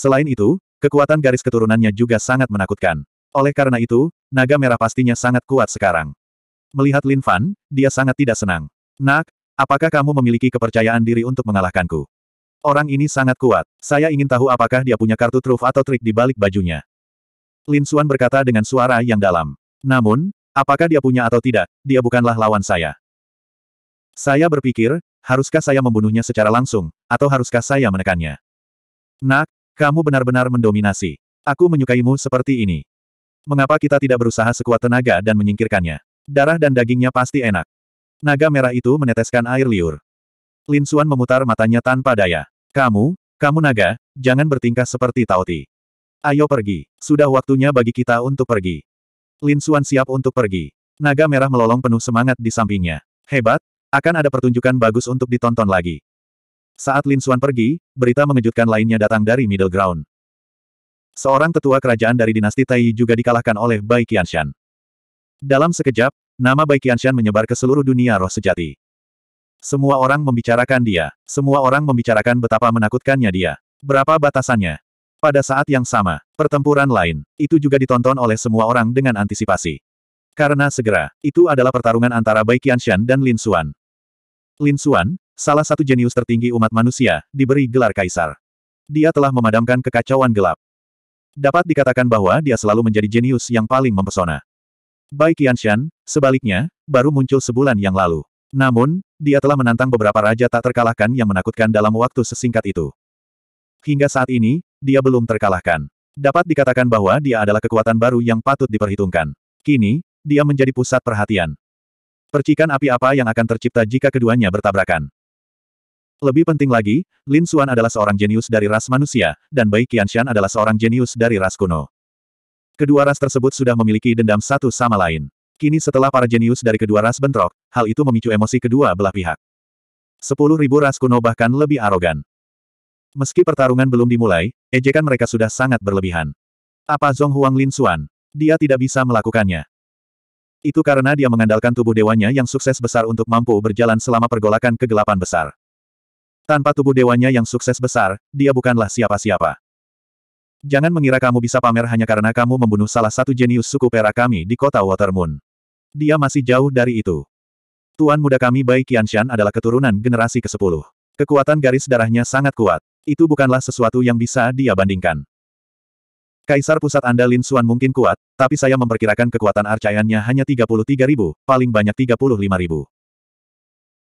Selain itu, kekuatan garis keturunannya juga sangat menakutkan. Oleh karena itu, naga merah pastinya sangat kuat sekarang. Melihat Lin Fan, dia sangat tidak senang. Nak, apakah kamu memiliki kepercayaan diri untuk mengalahkanku? Orang ini sangat kuat. Saya ingin tahu apakah dia punya kartu truf atau trik di balik bajunya. Lin Xuan berkata dengan suara yang dalam. Namun, apakah dia punya atau tidak, dia bukanlah lawan saya. Saya berpikir, haruskah saya membunuhnya secara langsung, atau haruskah saya menekannya? Nak, kamu benar-benar mendominasi. Aku menyukaimu seperti ini. Mengapa kita tidak berusaha sekuat tenaga dan menyingkirkannya? Darah dan dagingnya pasti enak. Naga merah itu meneteskan air liur. Lin Xuan memutar matanya tanpa daya. Kamu, kamu naga, jangan bertingkah seperti Taoti. Ayo pergi. Sudah waktunya bagi kita untuk pergi. Lin Xuan siap untuk pergi. Naga merah melolong penuh semangat di sampingnya. Hebat, akan ada pertunjukan bagus untuk ditonton lagi. Saat Lin Xuan pergi, berita mengejutkan lainnya datang dari Middle Ground. Seorang tetua kerajaan dari dinasti Tai juga dikalahkan oleh Bai Qianshan. Dalam sekejap, nama Bai Qianshan menyebar ke seluruh dunia roh sejati. Semua orang membicarakan dia. Semua orang membicarakan betapa menakutkannya dia. Berapa batasannya? Pada saat yang sama, pertempuran lain, itu juga ditonton oleh semua orang dengan antisipasi. Karena segera, itu adalah pertarungan antara Bai Qianshan dan Lin Xuan. Lin Xuan, salah satu jenius tertinggi umat manusia, diberi gelar kaisar. Dia telah memadamkan kekacauan gelap. Dapat dikatakan bahwa dia selalu menjadi jenius yang paling mempesona. Bai Qianshan, sebaliknya, baru muncul sebulan yang lalu. Namun, dia telah menantang beberapa raja tak terkalahkan yang menakutkan dalam waktu sesingkat itu. Hingga saat ini, dia belum terkalahkan. Dapat dikatakan bahwa dia adalah kekuatan baru yang patut diperhitungkan. Kini, dia menjadi pusat perhatian. Percikan api apa yang akan tercipta jika keduanya bertabrakan? Lebih penting lagi, Lin Xuan adalah seorang jenius dari ras manusia, dan Bai Qianshan adalah seorang jenius dari ras kuno. Kedua ras tersebut sudah memiliki dendam satu sama lain. Kini setelah para jenius dari kedua ras bentrok, hal itu memicu emosi kedua belah pihak. Sepuluh ribu ras kuno bahkan lebih arogan. Meski pertarungan belum dimulai, ejekan mereka sudah sangat berlebihan. Apa Zhong Huang Lin Xuan? Dia tidak bisa melakukannya. Itu karena dia mengandalkan tubuh dewanya yang sukses besar untuk mampu berjalan selama pergolakan kegelapan besar. Tanpa tubuh dewanya yang sukses besar, dia bukanlah siapa-siapa. Jangan mengira kamu bisa pamer hanya karena kamu membunuh salah satu jenius suku perak kami di kota Water Moon. Dia masih jauh dari itu. Tuan muda kami Bai Qianshan adalah keturunan generasi ke-10. Kekuatan garis darahnya sangat kuat. Itu bukanlah sesuatu yang bisa dia bandingkan. Kaisar pusat Anda Lin Xuan mungkin kuat, tapi saya memperkirakan kekuatan arcayannya hanya ribu, paling banyak ribu.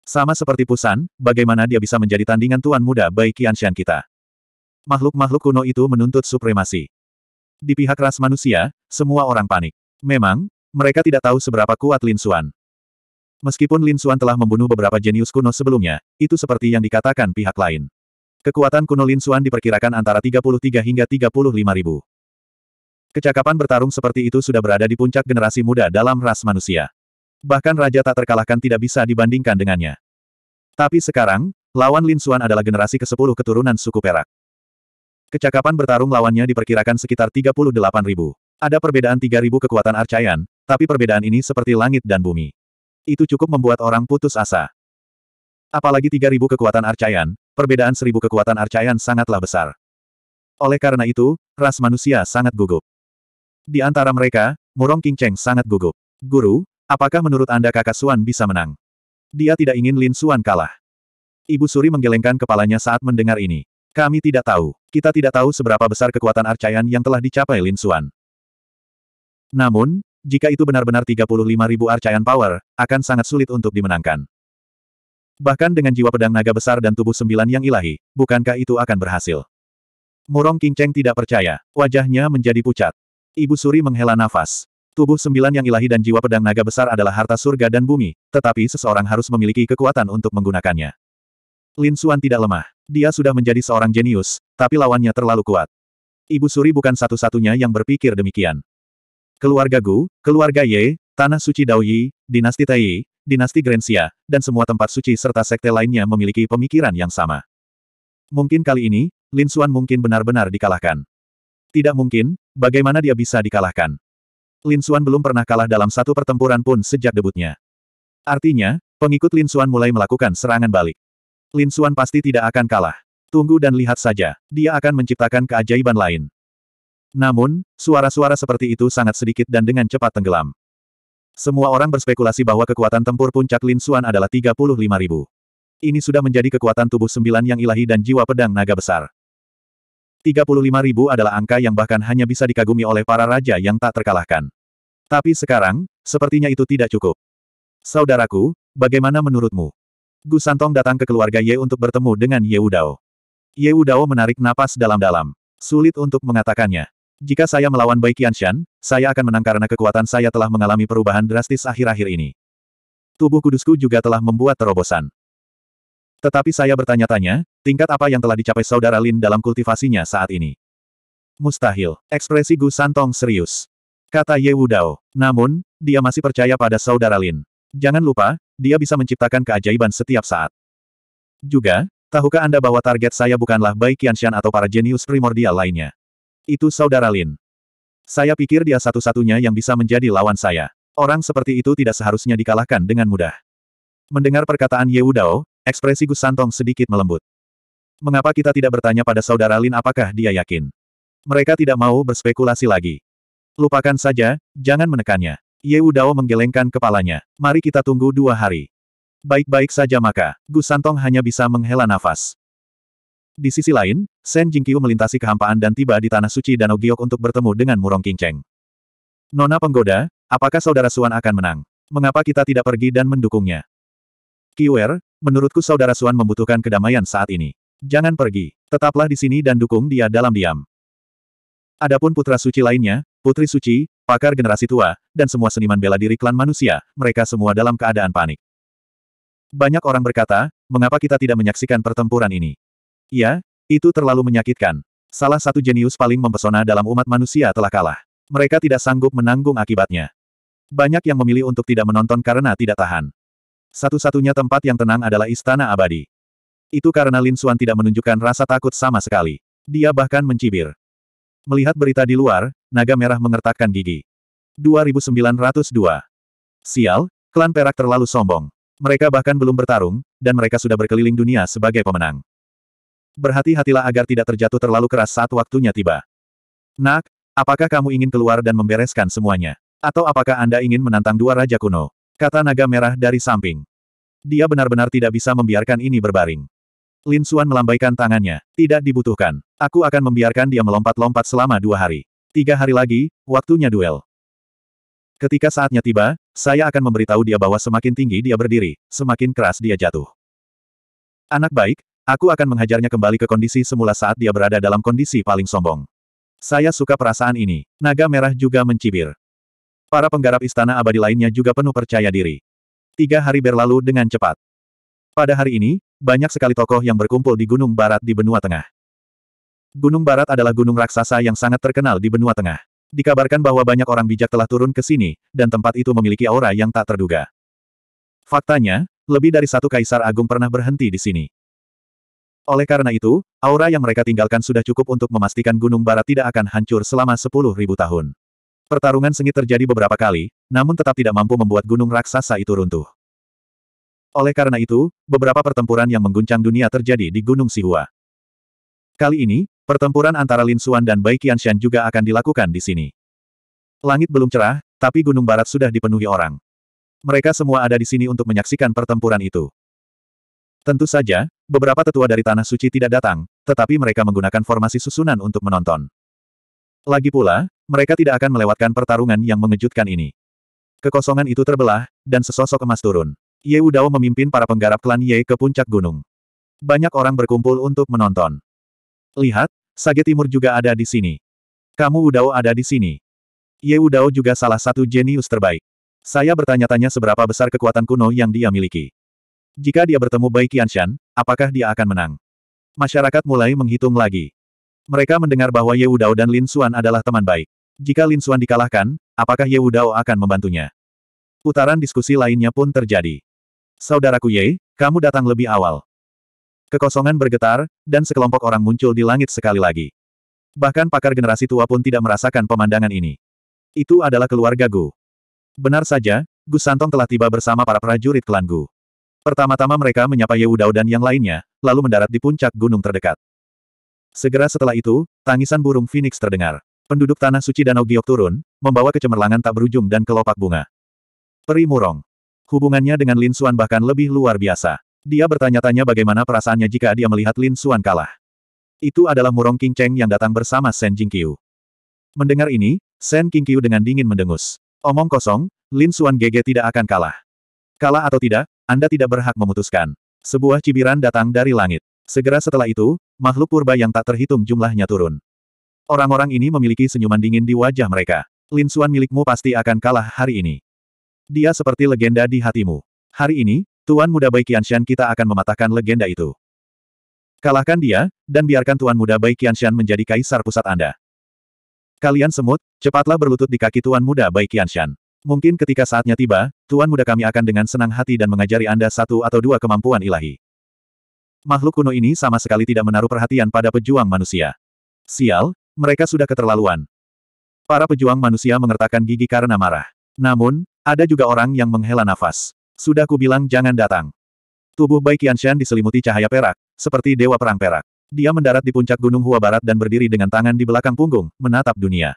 Sama seperti Pusan, bagaimana dia bisa menjadi tandingan tuan muda Bai Qianshan kita? Makhluk-makhluk kuno itu menuntut supremasi. Di pihak ras manusia, semua orang panik. Memang, mereka tidak tahu seberapa kuat Lin Xuan. Meskipun Lin Xuan telah membunuh beberapa jenius kuno sebelumnya, itu seperti yang dikatakan pihak lain. Kekuatan kuno Lin Xuan diperkirakan antara 33 hingga 35 ribu. Kecakapan bertarung seperti itu sudah berada di puncak generasi muda dalam ras manusia. Bahkan raja tak terkalahkan tidak bisa dibandingkan dengannya. Tapi sekarang, lawan Lin Suan adalah generasi ke-10 keturunan suku Perak. Kecakapan bertarung lawannya diperkirakan sekitar 38 ribu. Ada perbedaan 3 ribu kekuatan Arcayan, tapi perbedaan ini seperti langit dan bumi. Itu cukup membuat orang putus asa. Apalagi 3 ribu kekuatan Arcayan, perbedaan 1000 kekuatan Arcayan sangatlah besar. Oleh karena itu, ras manusia sangat gugup. Di antara mereka, Murong King Cheng sangat gugup. Guru, Apakah menurut Anda kakak Suan bisa menang? Dia tidak ingin Lin Suan kalah. Ibu Suri menggelengkan kepalanya saat mendengar ini. Kami tidak tahu. Kita tidak tahu seberapa besar kekuatan Arcayan yang telah dicapai Lin Suan. Namun, jika itu benar-benar 35.000 Arcayan Power, akan sangat sulit untuk dimenangkan. Bahkan dengan jiwa pedang naga besar dan tubuh sembilan yang ilahi, bukankah itu akan berhasil? Murong King Cheng tidak percaya, wajahnya menjadi pucat. Ibu Suri menghela nafas. Tubuh sembilan yang ilahi dan jiwa pedang naga besar adalah harta surga dan bumi, tetapi seseorang harus memiliki kekuatan untuk menggunakannya. Lin Xuan tidak lemah. Dia sudah menjadi seorang jenius, tapi lawannya terlalu kuat. Ibu Suri bukan satu-satunya yang berpikir demikian. Keluarga Gu, keluarga Ye, Tanah Suci Daoyi, Dinasti Taiyi, Dinasti Grensia, dan semua tempat suci serta sekte lainnya memiliki pemikiran yang sama. Mungkin kali ini, Lin Xuan mungkin benar-benar dikalahkan. Tidak mungkin, bagaimana dia bisa dikalahkan? Lin Xuan belum pernah kalah dalam satu pertempuran pun sejak debutnya. Artinya, pengikut Lin Xuan mulai melakukan serangan balik. Lin Xuan pasti tidak akan kalah. Tunggu dan lihat saja, dia akan menciptakan keajaiban lain. Namun, suara-suara seperti itu sangat sedikit dan dengan cepat tenggelam. Semua orang berspekulasi bahwa kekuatan tempur puncak Lin Xuan adalah 35 Ini sudah menjadi kekuatan tubuh sembilan yang ilahi dan jiwa pedang naga besar. 35 adalah angka yang bahkan hanya bisa dikagumi oleh para raja yang tak terkalahkan. Tapi sekarang, sepertinya itu tidak cukup. Saudaraku, bagaimana menurutmu? Gu Santong datang ke keluarga Ye untuk bertemu dengan Ye Udao. Ye Udao menarik napas dalam-dalam. Sulit untuk mengatakannya. Jika saya melawan Bai Qianshan, saya akan menang karena kekuatan saya telah mengalami perubahan drastis akhir-akhir ini. Tubuh kudusku juga telah membuat terobosan. Tetapi saya bertanya-tanya, tingkat apa yang telah dicapai saudara Lin dalam kultivasinya saat ini? Mustahil. Ekspresi Gu Santong serius. Kata Ye Wudao. Namun, dia masih percaya pada saudara Lin. Jangan lupa, dia bisa menciptakan keajaiban setiap saat. Juga, tahukah Anda bahwa target saya bukanlah Bai Qianxian atau para jenius primordial lainnya? Itu saudara Lin. Saya pikir dia satu-satunya yang bisa menjadi lawan saya. Orang seperti itu tidak seharusnya dikalahkan dengan mudah. Mendengar perkataan Ye Wudao, ekspresi Gus Santong sedikit melembut. Mengapa kita tidak bertanya pada saudara Lin apakah dia yakin? Mereka tidak mau berspekulasi lagi. Lupakan saja, jangan menekannya. Ye Udao menggelengkan kepalanya. Mari kita tunggu dua hari. Baik-baik saja maka, Gu Santong hanya bisa menghela nafas. Di sisi lain, Shen Jingqiu melintasi kehampaan dan tiba di Tanah Suci Danau Giok untuk bertemu dengan Murong Qingcheng. Nona penggoda, apakah saudara Suan akan menang? Mengapa kita tidak pergi dan mendukungnya? Kiwer, menurutku saudara Suan membutuhkan kedamaian saat ini. Jangan pergi, tetaplah di sini dan dukung dia dalam diam. Adapun putra suci lainnya, Putri Suci, pakar generasi tua, dan semua seniman bela diri klan manusia, mereka semua dalam keadaan panik. Banyak orang berkata, mengapa kita tidak menyaksikan pertempuran ini? Ya, itu terlalu menyakitkan. Salah satu jenius paling mempesona dalam umat manusia telah kalah. Mereka tidak sanggup menanggung akibatnya. Banyak yang memilih untuk tidak menonton karena tidak tahan. Satu-satunya tempat yang tenang adalah Istana Abadi. Itu karena Lin Xuan tidak menunjukkan rasa takut sama sekali. Dia bahkan mencibir. Melihat berita di luar, naga merah mengertakkan gigi. 2902. Sial, klan perak terlalu sombong. Mereka bahkan belum bertarung, dan mereka sudah berkeliling dunia sebagai pemenang. Berhati-hatilah agar tidak terjatuh terlalu keras saat waktunya tiba. Nak, apakah kamu ingin keluar dan membereskan semuanya? Atau apakah Anda ingin menantang dua raja kuno? Kata naga merah dari samping. Dia benar-benar tidak bisa membiarkan ini berbaring. Lin Suan melambaikan tangannya. Tidak dibutuhkan. Aku akan membiarkan dia melompat-lompat selama dua hari. Tiga hari lagi, waktunya duel. Ketika saatnya tiba, saya akan memberitahu dia bahwa semakin tinggi dia berdiri, semakin keras dia jatuh. Anak baik, aku akan menghajarnya kembali ke kondisi semula saat dia berada dalam kondisi paling sombong. Saya suka perasaan ini. Naga merah juga mencibir. Para penggarap istana abadi lainnya juga penuh percaya diri. Tiga hari berlalu dengan cepat. Pada hari ini, banyak sekali tokoh yang berkumpul di Gunung Barat di benua tengah. Gunung Barat adalah gunung raksasa yang sangat terkenal di benua tengah. Dikabarkan bahwa banyak orang bijak telah turun ke sini, dan tempat itu memiliki aura yang tak terduga. Faktanya, lebih dari satu kaisar agung pernah berhenti di sini. Oleh karena itu, aura yang mereka tinggalkan sudah cukup untuk memastikan Gunung Barat tidak akan hancur selama 10.000 tahun. Pertarungan sengit terjadi beberapa kali, namun tetap tidak mampu membuat gunung raksasa itu runtuh. Oleh karena itu, beberapa pertempuran yang mengguncang dunia terjadi di Gunung Sihua. Kali ini, pertempuran antara Lin Xuan dan Bai Qianshan juga akan dilakukan di sini. Langit belum cerah, tapi Gunung Barat sudah dipenuhi orang. Mereka semua ada di sini untuk menyaksikan pertempuran itu. Tentu saja, beberapa tetua dari Tanah Suci tidak datang, tetapi mereka menggunakan formasi susunan untuk menonton. Lagi pula, mereka tidak akan melewatkan pertarungan yang mengejutkan ini. Kekosongan itu terbelah, dan sesosok emas turun. Ye Udao memimpin para penggarap klan Ye ke puncak gunung. Banyak orang berkumpul untuk menonton. Lihat, Sage Timur juga ada di sini. Kamu Udao ada di sini. Ye Udao juga salah satu jenius terbaik. Saya bertanya-tanya seberapa besar kekuatan kuno yang dia miliki. Jika dia bertemu Bai Qianshan, apakah dia akan menang? Masyarakat mulai menghitung lagi. Mereka mendengar bahwa Ye Udao dan Lin Xuan adalah teman baik. Jika Lin Xuan dikalahkan, apakah Ye Udao akan membantunya? Putaran diskusi lainnya pun terjadi. Saudaraku Ye, kamu datang lebih awal. Kekosongan bergetar, dan sekelompok orang muncul di langit sekali lagi. Bahkan pakar generasi tua pun tidak merasakan pemandangan ini. Itu adalah keluarga Gu. Benar saja, Gu Santong telah tiba bersama para prajurit klan Gu. Pertama-tama mereka menyapa Ye Wudao dan yang lainnya, lalu mendarat di puncak gunung terdekat. Segera setelah itu, tangisan burung Phoenix terdengar. Penduduk tanah suci Danau Giok turun, membawa kecemerlangan tak berujung dan kelopak bunga. Peri murong. Hubungannya dengan Lin Xuan bahkan lebih luar biasa. Dia bertanya-tanya bagaimana perasaannya jika dia melihat Lin Xuan kalah. Itu adalah Murong King Cheng yang datang bersama Shen Jingqiu. Mendengar ini, Shen Jingqiu dengan dingin mendengus. Omong kosong, Lin Xuan GG tidak akan kalah. Kalah atau tidak, Anda tidak berhak memutuskan. Sebuah cibiran datang dari langit. Segera setelah itu, makhluk purba yang tak terhitung jumlahnya turun. Orang-orang ini memiliki senyuman dingin di wajah mereka. Lin Xuan milikmu pasti akan kalah hari ini. Dia seperti legenda di hatimu. Hari ini, Tuan Muda Bai Qianshan kita akan mematahkan legenda itu. Kalahkan dia, dan biarkan Tuan Muda Bai Qianshan menjadi kaisar pusat Anda. Kalian semut, cepatlah berlutut di kaki Tuan Muda Bai Qianshan. Mungkin ketika saatnya tiba, Tuan Muda kami akan dengan senang hati dan mengajari Anda satu atau dua kemampuan ilahi. Makhluk kuno ini sama sekali tidak menaruh perhatian pada pejuang manusia. Sial, mereka sudah keterlaluan. Para pejuang manusia mengertakkan gigi karena marah. Namun, ada juga orang yang menghela nafas. Sudah kubilang jangan datang. Tubuh Bai Qianshan diselimuti cahaya perak, seperti dewa perang perak. Dia mendarat di puncak Gunung Hua Barat dan berdiri dengan tangan di belakang punggung, menatap dunia.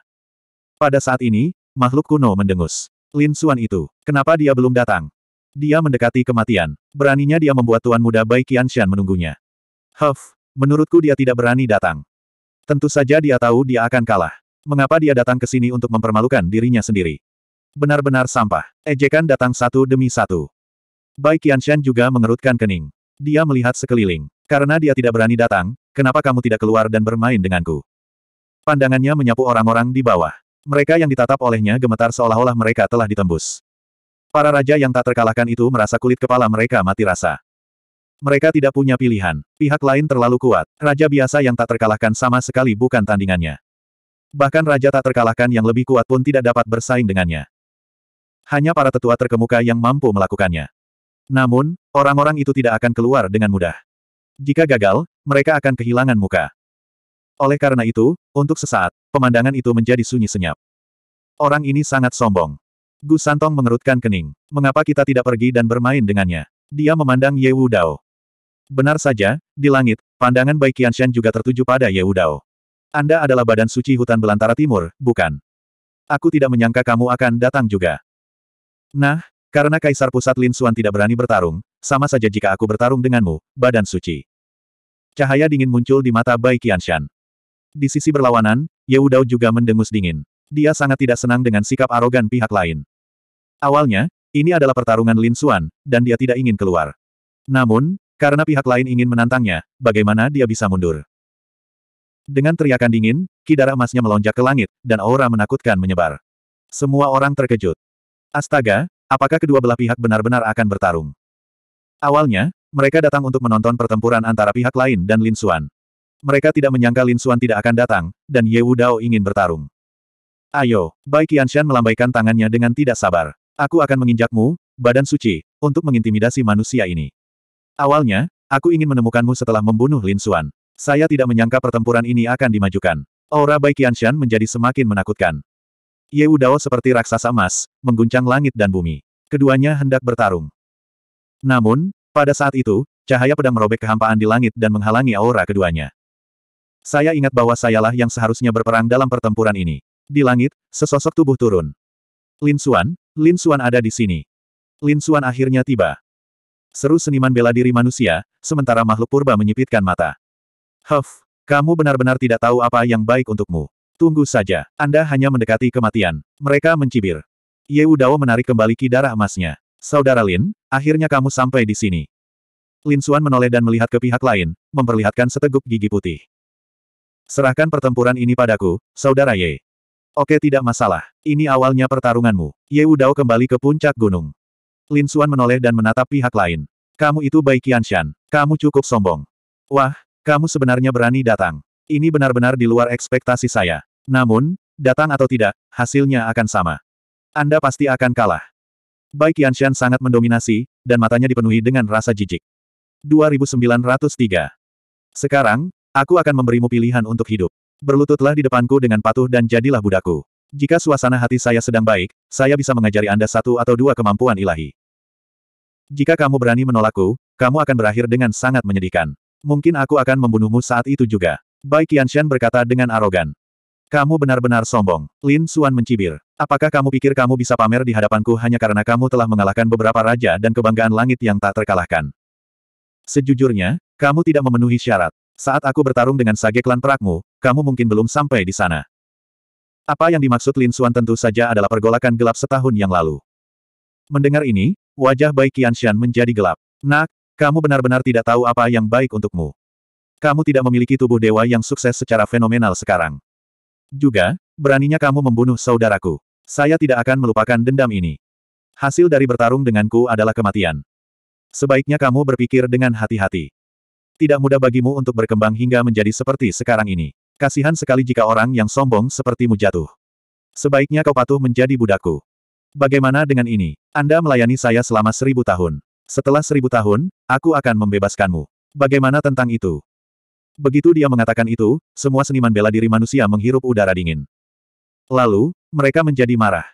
Pada saat ini, makhluk kuno mendengus. Lin Xuan itu, kenapa dia belum datang? Dia mendekati kematian. Beraninya dia membuat tuan muda Bai Qianshan menunggunya. Huff, menurutku dia tidak berani datang. Tentu saja dia tahu dia akan kalah. Mengapa dia datang ke sini untuk mempermalukan dirinya sendiri? Benar-benar sampah. Ejekan datang satu demi satu. Bai Qianshan juga mengerutkan kening. Dia melihat sekeliling. Karena dia tidak berani datang, kenapa kamu tidak keluar dan bermain denganku? Pandangannya menyapu orang-orang di bawah. Mereka yang ditatap olehnya gemetar seolah-olah mereka telah ditembus. Para raja yang tak terkalahkan itu merasa kulit kepala mereka mati rasa. Mereka tidak punya pilihan. Pihak lain terlalu kuat. Raja biasa yang tak terkalahkan sama sekali bukan tandingannya. Bahkan raja tak terkalahkan yang lebih kuat pun tidak dapat bersaing dengannya hanya para tetua terkemuka yang mampu melakukannya. Namun, orang-orang itu tidak akan keluar dengan mudah. Jika gagal, mereka akan kehilangan muka. Oleh karena itu, untuk sesaat, pemandangan itu menjadi sunyi senyap. Orang ini sangat sombong. Gu Santong mengerutkan kening. Mengapa kita tidak pergi dan bermain dengannya? Dia memandang Ye Wu Dao. Benar saja, di langit, pandangan Bai Qianshan juga tertuju pada Ye Wu Dao. Anda adalah badan suci hutan belantara timur, bukan? Aku tidak menyangka kamu akan datang juga. Nah, karena Kaisar Pusat Lin Xuan tidak berani bertarung, sama saja jika aku bertarung denganmu, badan suci. Cahaya dingin muncul di mata Bai Qianshan. Di sisi berlawanan, Ye Wudao juga mendengus dingin. Dia sangat tidak senang dengan sikap arogan pihak lain. Awalnya, ini adalah pertarungan Lin Xuan, dan dia tidak ingin keluar. Namun, karena pihak lain ingin menantangnya, bagaimana dia bisa mundur? Dengan teriakan dingin, kidara emasnya melonjak ke langit, dan aura menakutkan menyebar. Semua orang terkejut. Astaga, apakah kedua belah pihak benar-benar akan bertarung? Awalnya, mereka datang untuk menonton pertempuran antara pihak lain dan Lin Xuan. Mereka tidak menyangka Lin Xuan tidak akan datang, dan Ye Wu Dao ingin bertarung. Ayo, Bai Qianshan melambaikan tangannya dengan tidak sabar. Aku akan menginjakmu, badan suci, untuk mengintimidasi manusia ini. Awalnya, aku ingin menemukanmu setelah membunuh Lin Xuan. Saya tidak menyangka pertempuran ini akan dimajukan. Aura Bai Qianshan menjadi semakin menakutkan. Ye Dao seperti raksasa emas, mengguncang langit dan bumi. Keduanya hendak bertarung. Namun, pada saat itu, cahaya pedang merobek kehampaan di langit dan menghalangi aura keduanya. Saya ingat bahwa sayalah yang seharusnya berperang dalam pertempuran ini. Di langit, sesosok tubuh turun. Lin Xuan, Lin Xuan ada di sini. Lin Xuan akhirnya tiba. Seru seniman bela diri manusia, sementara makhluk purba menyipitkan mata. Huff, kamu benar-benar tidak tahu apa yang baik untukmu. Tunggu saja, Anda hanya mendekati kematian. Mereka mencibir. Ye Dao menarik kembali darah emasnya. Saudara Lin, akhirnya kamu sampai di sini. Lin Suan menoleh dan melihat ke pihak lain, memperlihatkan seteguk gigi putih. Serahkan pertempuran ini padaku, Saudara Ye. Oke tidak masalah, ini awalnya pertarunganmu. Ye Dao kembali ke puncak gunung. Lin Suan menoleh dan menatap pihak lain. Kamu itu Bai Qianshan, kamu cukup sombong. Wah, kamu sebenarnya berani datang. Ini benar-benar di luar ekspektasi saya. Namun, datang atau tidak, hasilnya akan sama. Anda pasti akan kalah. Bai Qianshan sangat mendominasi, dan matanya dipenuhi dengan rasa jijik. 2903 Sekarang, aku akan memberimu pilihan untuk hidup. Berlututlah di depanku dengan patuh dan jadilah budaku. Jika suasana hati saya sedang baik, saya bisa mengajari Anda satu atau dua kemampuan ilahi. Jika kamu berani menolakku, kamu akan berakhir dengan sangat menyedihkan. Mungkin aku akan membunuhmu saat itu juga. Bai Qianshan berkata dengan arogan. Kamu benar-benar sombong. Lin Suan mencibir. Apakah kamu pikir kamu bisa pamer di hadapanku hanya karena kamu telah mengalahkan beberapa raja dan kebanggaan langit yang tak terkalahkan? Sejujurnya, kamu tidak memenuhi syarat. Saat aku bertarung dengan sage klan perakmu, kamu mungkin belum sampai di sana. Apa yang dimaksud Lin Suan tentu saja adalah pergolakan gelap setahun yang lalu. Mendengar ini, wajah Bai Qianshan menjadi gelap. Nak, kamu benar-benar tidak tahu apa yang baik untukmu. Kamu tidak memiliki tubuh dewa yang sukses secara fenomenal sekarang. Juga, beraninya kamu membunuh saudaraku. Saya tidak akan melupakan dendam ini. Hasil dari bertarung denganku adalah kematian. Sebaiknya kamu berpikir dengan hati-hati. Tidak mudah bagimu untuk berkembang hingga menjadi seperti sekarang ini. Kasihan sekali jika orang yang sombong sepertimu jatuh. Sebaiknya kau patuh menjadi budakku. Bagaimana dengan ini? Anda melayani saya selama seribu tahun. Setelah seribu tahun, aku akan membebaskanmu. Bagaimana tentang itu? Begitu dia mengatakan itu, semua seniman bela diri manusia menghirup udara dingin. Lalu, mereka menjadi marah.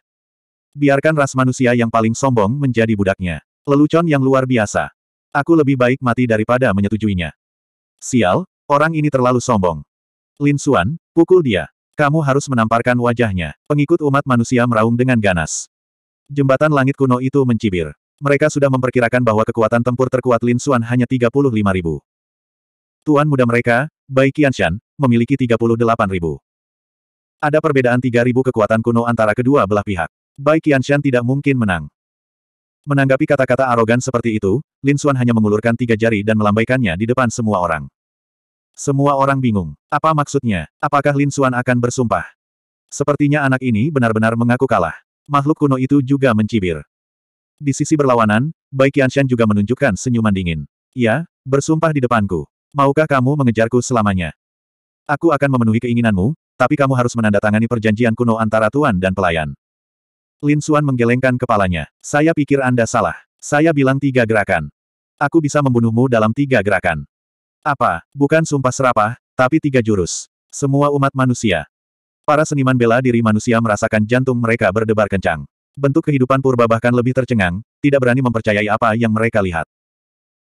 Biarkan ras manusia yang paling sombong menjadi budaknya. Lelucon yang luar biasa. Aku lebih baik mati daripada menyetujuinya. Sial, orang ini terlalu sombong. Lin Xuan, pukul dia. Kamu harus menamparkan wajahnya. Pengikut umat manusia meraung dengan ganas. Jembatan langit kuno itu mencibir. Mereka sudah memperkirakan bahwa kekuatan tempur terkuat Lin Xuan hanya 35 ribu. Tuan muda mereka, Bai Qianshan, memiliki 38 ribu. Ada perbedaan 3 ribu kekuatan kuno antara kedua belah pihak. Bai Qianshan tidak mungkin menang. Menanggapi kata-kata arogan seperti itu, Lin Xuan hanya mengulurkan tiga jari dan melambaikannya di depan semua orang. Semua orang bingung. Apa maksudnya? Apakah Lin Xuan akan bersumpah? Sepertinya anak ini benar-benar mengaku kalah. Makhluk kuno itu juga mencibir. Di sisi berlawanan, Bai Qianshan juga menunjukkan senyuman dingin. Ya, bersumpah di depanku. Maukah kamu mengejarku selamanya? Aku akan memenuhi keinginanmu, tapi kamu harus menandatangani perjanjian kuno antara tuan dan pelayan. Lin Xuan menggelengkan kepalanya. Saya pikir Anda salah. Saya bilang tiga gerakan. Aku bisa membunuhmu dalam tiga gerakan. Apa? Bukan sumpah serapah, tapi tiga jurus. Semua umat manusia. Para seniman bela diri manusia merasakan jantung mereka berdebar kencang. Bentuk kehidupan purba bahkan lebih tercengang, tidak berani mempercayai apa yang mereka lihat.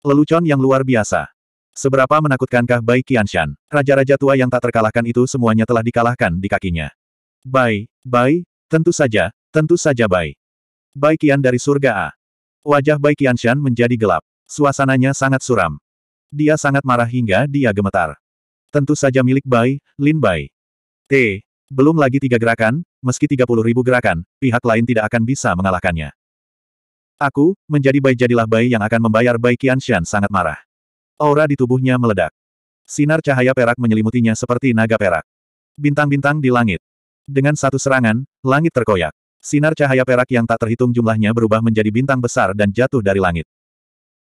Lelucon yang luar biasa. Seberapa menakutkankah Bai Qianshan? Raja-raja tua yang tak terkalahkan itu semuanya telah dikalahkan di kakinya. Bai, Bai, tentu saja, tentu saja Bai. Bai Qian dari surga A. Wajah Bai Qianshan menjadi gelap. Suasananya sangat suram. Dia sangat marah hingga dia gemetar. Tentu saja milik Bai, Lin Bai. T. Belum lagi tiga gerakan, meski tiga puluh ribu gerakan, pihak lain tidak akan bisa mengalahkannya. Aku, menjadi Bai jadilah Bai yang akan membayar Bai Qianshan sangat marah. Aura di tubuhnya meledak. Sinar cahaya perak menyelimutinya seperti naga perak. Bintang-bintang di langit. Dengan satu serangan, langit terkoyak. Sinar cahaya perak yang tak terhitung jumlahnya berubah menjadi bintang besar dan jatuh dari langit.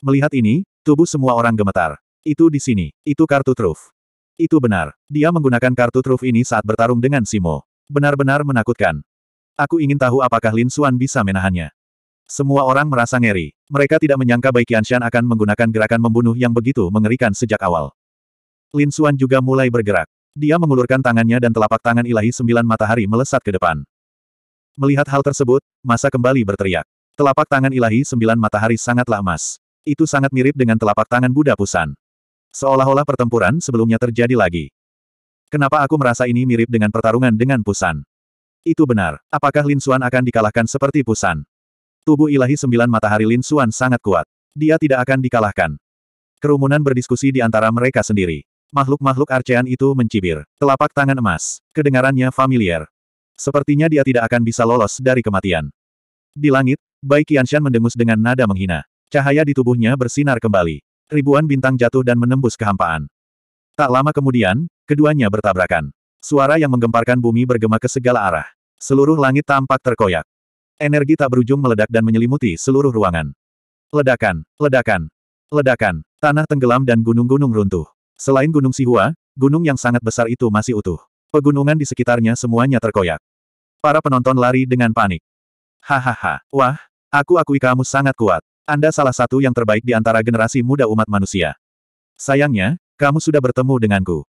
Melihat ini, tubuh semua orang gemetar. Itu di sini, itu kartu truf. Itu benar. Dia menggunakan kartu truf ini saat bertarung dengan Simo. Benar-benar menakutkan. Aku ingin tahu apakah Lin Xuan bisa menahannya. Semua orang merasa ngeri. Mereka tidak menyangka Bai Qianshan akan menggunakan gerakan membunuh yang begitu mengerikan sejak awal. Lin Xuan juga mulai bergerak. Dia mengulurkan tangannya dan telapak tangan ilahi sembilan matahari melesat ke depan. Melihat hal tersebut, masa kembali berteriak. Telapak tangan ilahi sembilan matahari sangatlah emas. Itu sangat mirip dengan telapak tangan Buddha Pusan. Seolah-olah pertempuran sebelumnya terjadi lagi. Kenapa aku merasa ini mirip dengan pertarungan dengan Pusan? Itu benar. Apakah Lin Xuan akan dikalahkan seperti Pusan? Tubuh ilahi sembilan matahari Lin Suan sangat kuat. Dia tidak akan dikalahkan. Kerumunan berdiskusi di antara mereka sendiri. Makhluk-makhluk Arcean itu mencibir. Telapak tangan emas. Kedengarannya familiar. Sepertinya dia tidak akan bisa lolos dari kematian. Di langit, Bai Qianshan mendengus dengan nada menghina. Cahaya di tubuhnya bersinar kembali. Ribuan bintang jatuh dan menembus kehampaan. Tak lama kemudian, keduanya bertabrakan. Suara yang menggemparkan bumi bergema ke segala arah. Seluruh langit tampak terkoyak. Energi tak berujung meledak dan menyelimuti seluruh ruangan. Ledakan, ledakan, ledakan, tanah tenggelam dan gunung-gunung runtuh. Selain Gunung Sihua, gunung yang sangat besar itu masih utuh. Pegunungan di sekitarnya semuanya terkoyak. Para penonton lari dengan panik. Hahaha, wah, aku akui kamu sangat kuat. Anda salah satu yang terbaik di antara generasi muda umat manusia. Sayangnya, kamu sudah bertemu denganku.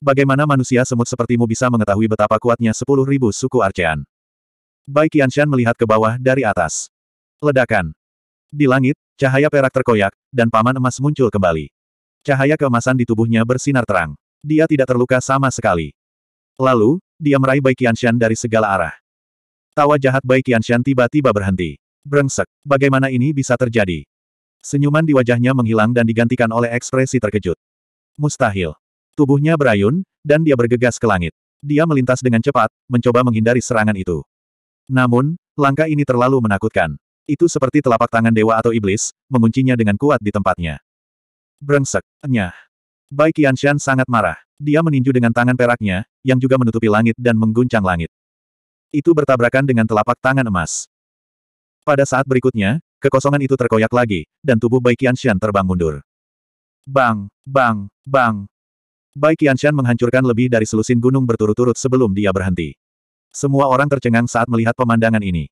Bagaimana manusia semut sepertimu bisa mengetahui betapa kuatnya sepuluh ribu suku Arcean? Bai Qianshan melihat ke bawah dari atas. Ledakan. Di langit, cahaya perak terkoyak, dan paman emas muncul kembali. Cahaya keemasan di tubuhnya bersinar terang. Dia tidak terluka sama sekali. Lalu, dia meraih Bai Qianshan dari segala arah. Tawa jahat Bai Qianshan tiba-tiba berhenti. Brengsek, bagaimana ini bisa terjadi? Senyuman di wajahnya menghilang dan digantikan oleh ekspresi terkejut. Mustahil. Tubuhnya berayun, dan dia bergegas ke langit. Dia melintas dengan cepat, mencoba menghindari serangan itu. Namun, langkah ini terlalu menakutkan. Itu seperti telapak tangan dewa atau iblis, menguncinya dengan kuat di tempatnya. Brengsek, nyah. Bai Qianshan sangat marah. Dia meninju dengan tangan peraknya, yang juga menutupi langit dan mengguncang langit. Itu bertabrakan dengan telapak tangan emas. Pada saat berikutnya, kekosongan itu terkoyak lagi, dan tubuh Bai Qianshan terbang mundur. Bang, bang, bang. Bai Qianshan menghancurkan lebih dari selusin gunung berturut-turut sebelum dia berhenti. Semua orang tercengang saat melihat pemandangan ini.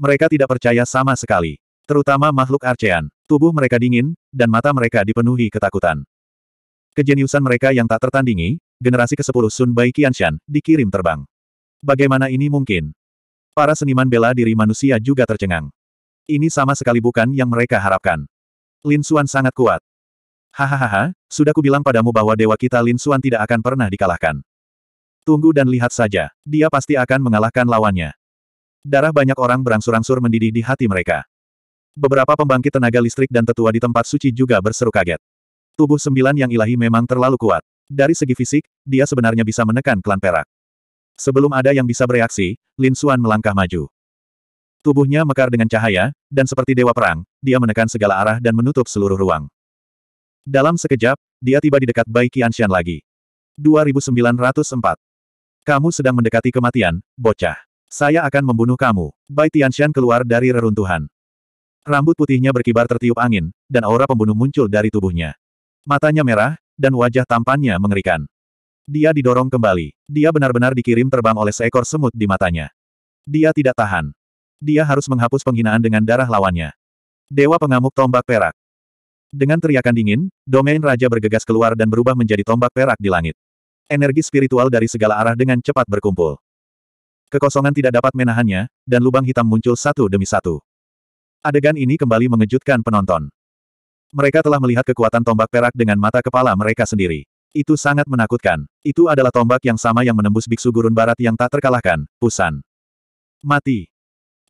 Mereka tidak percaya sama sekali. Terutama makhluk Arcean. Tubuh mereka dingin, dan mata mereka dipenuhi ketakutan. Kejeniusan mereka yang tak tertandingi, generasi ke-10 Sun Bai Qianshan, dikirim terbang. Bagaimana ini mungkin? Para seniman bela diri manusia juga tercengang. Ini sama sekali bukan yang mereka harapkan. Lin Xuan sangat kuat. Hahaha, sudah kubilang padamu bahwa dewa kita Lin Xuan tidak akan pernah dikalahkan. Tunggu dan lihat saja, dia pasti akan mengalahkan lawannya. Darah banyak orang berangsur-angsur mendidih di hati mereka. Beberapa pembangkit tenaga listrik dan tetua di tempat suci juga berseru kaget. Tubuh sembilan yang ilahi memang terlalu kuat. Dari segi fisik, dia sebenarnya bisa menekan klan perak. Sebelum ada yang bisa bereaksi, Lin Xuan melangkah maju. Tubuhnya mekar dengan cahaya, dan seperti dewa perang, dia menekan segala arah dan menutup seluruh ruang. Dalam sekejap, dia tiba di dekat Bai Qianxian lagi. 2904 kamu sedang mendekati kematian, bocah. Saya akan membunuh kamu. Bai Tianxian keluar dari reruntuhan. Rambut putihnya berkibar tertiup angin, dan aura pembunuh muncul dari tubuhnya. Matanya merah, dan wajah tampannya mengerikan. Dia didorong kembali. Dia benar-benar dikirim terbang oleh seekor semut di matanya. Dia tidak tahan. Dia harus menghapus penghinaan dengan darah lawannya. Dewa pengamuk tombak perak. Dengan teriakan dingin, domain raja bergegas keluar dan berubah menjadi tombak perak di langit. Energi spiritual dari segala arah dengan cepat berkumpul. Kekosongan tidak dapat menahannya, dan lubang hitam muncul satu demi satu. Adegan ini kembali mengejutkan penonton. Mereka telah melihat kekuatan tombak perak dengan mata kepala mereka sendiri. Itu sangat menakutkan. Itu adalah tombak yang sama yang menembus biksu gurun barat yang tak terkalahkan, Pusan. Mati.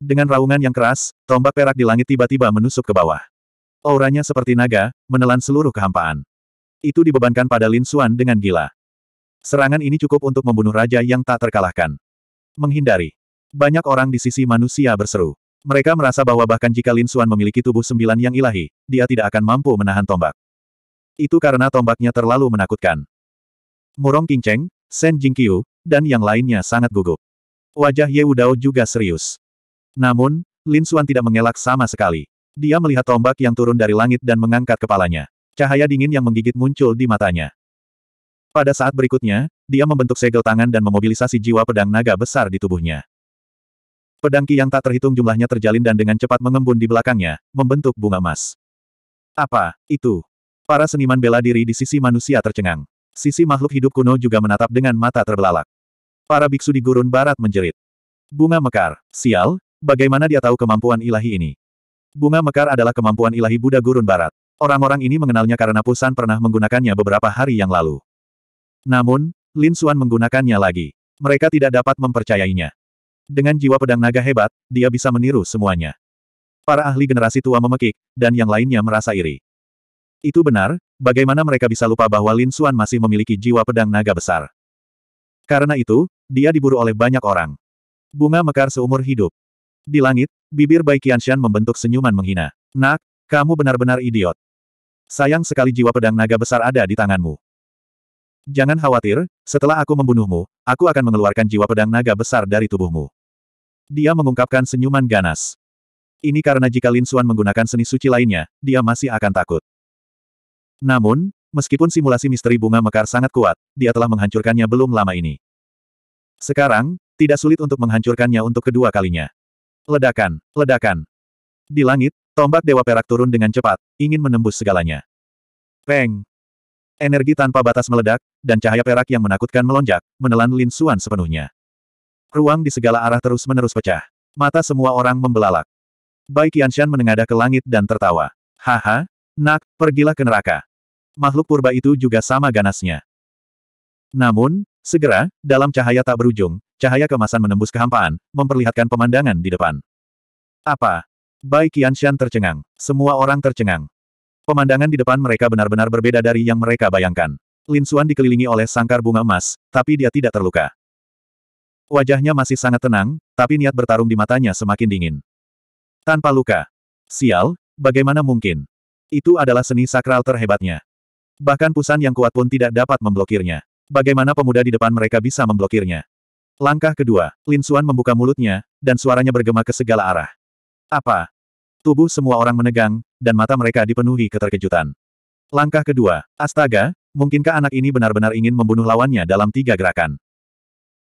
Dengan raungan yang keras, tombak perak di langit tiba-tiba menusuk ke bawah. Auranya seperti naga, menelan seluruh kehampaan. Itu dibebankan pada Lin Suan dengan gila. Serangan ini cukup untuk membunuh raja yang tak terkalahkan. Menghindari. Banyak orang di sisi manusia berseru. Mereka merasa bahwa bahkan jika Lin Xuan memiliki tubuh sembilan yang ilahi, dia tidak akan mampu menahan tombak. Itu karena tombaknya terlalu menakutkan. Murong Qingcheng, Shen Jingqiu, dan yang lainnya sangat gugup. Wajah Ye Wudao juga serius. Namun, Lin Xuan tidak mengelak sama sekali. Dia melihat tombak yang turun dari langit dan mengangkat kepalanya. Cahaya dingin yang menggigit muncul di matanya. Pada saat berikutnya, dia membentuk segel tangan dan memobilisasi jiwa pedang naga besar di tubuhnya. Pedang ki yang tak terhitung jumlahnya terjalin dan dengan cepat mengembun di belakangnya, membentuk bunga emas. Apa, itu? Para seniman bela diri di sisi manusia tercengang. Sisi makhluk hidup kuno juga menatap dengan mata terbelalak. Para biksu di gurun barat menjerit. Bunga mekar, sial, bagaimana dia tahu kemampuan ilahi ini? Bunga mekar adalah kemampuan ilahi Buddha gurun barat. Orang-orang ini mengenalnya karena Pusan pernah menggunakannya beberapa hari yang lalu. Namun, Lin Suan menggunakannya lagi. Mereka tidak dapat mempercayainya. Dengan jiwa pedang naga hebat, dia bisa meniru semuanya. Para ahli generasi tua memekik, dan yang lainnya merasa iri. Itu benar, bagaimana mereka bisa lupa bahwa Lin Suan masih memiliki jiwa pedang naga besar. Karena itu, dia diburu oleh banyak orang. Bunga mekar seumur hidup. Di langit, bibir Bai Qianshan membentuk senyuman menghina. Nak, kamu benar-benar idiot. Sayang sekali jiwa pedang naga besar ada di tanganmu. Jangan khawatir, setelah aku membunuhmu, aku akan mengeluarkan jiwa pedang naga besar dari tubuhmu. Dia mengungkapkan senyuman ganas. Ini karena jika Lin Xuan menggunakan seni suci lainnya, dia masih akan takut. Namun, meskipun simulasi misteri bunga mekar sangat kuat, dia telah menghancurkannya belum lama ini. Sekarang, tidak sulit untuk menghancurkannya untuk kedua kalinya. Ledakan, ledakan. Di langit, tombak Dewa Perak turun dengan cepat, ingin menembus segalanya. Peng, Energi tanpa batas meledak, dan cahaya perak yang menakutkan melonjak, menelan Lin Xuan sepenuhnya. Ruang di segala arah terus-menerus pecah. Mata semua orang membelalak. Bai Qianshan menengadah ke langit dan tertawa. Haha, nak, pergilah ke neraka. Makhluk purba itu juga sama ganasnya. Namun, segera, dalam cahaya tak berujung, cahaya kemasan menembus kehampaan, memperlihatkan pemandangan di depan. Apa? Bai Qianshan tercengang. Semua orang tercengang. Pemandangan di depan mereka benar-benar berbeda dari yang mereka bayangkan. Lin Suan dikelilingi oleh sangkar bunga emas, tapi dia tidak terluka. Wajahnya masih sangat tenang, tapi niat bertarung di matanya semakin dingin. Tanpa luka. Sial, bagaimana mungkin? Itu adalah seni sakral terhebatnya. Bahkan pusan yang kuat pun tidak dapat memblokirnya. Bagaimana pemuda di depan mereka bisa memblokirnya? Langkah kedua, Lin Suan membuka mulutnya, dan suaranya bergema ke segala arah. Apa? Tubuh semua orang menegang, dan mata mereka dipenuhi keterkejutan. Langkah kedua, astaga, mungkinkah anak ini benar-benar ingin membunuh lawannya dalam tiga gerakan?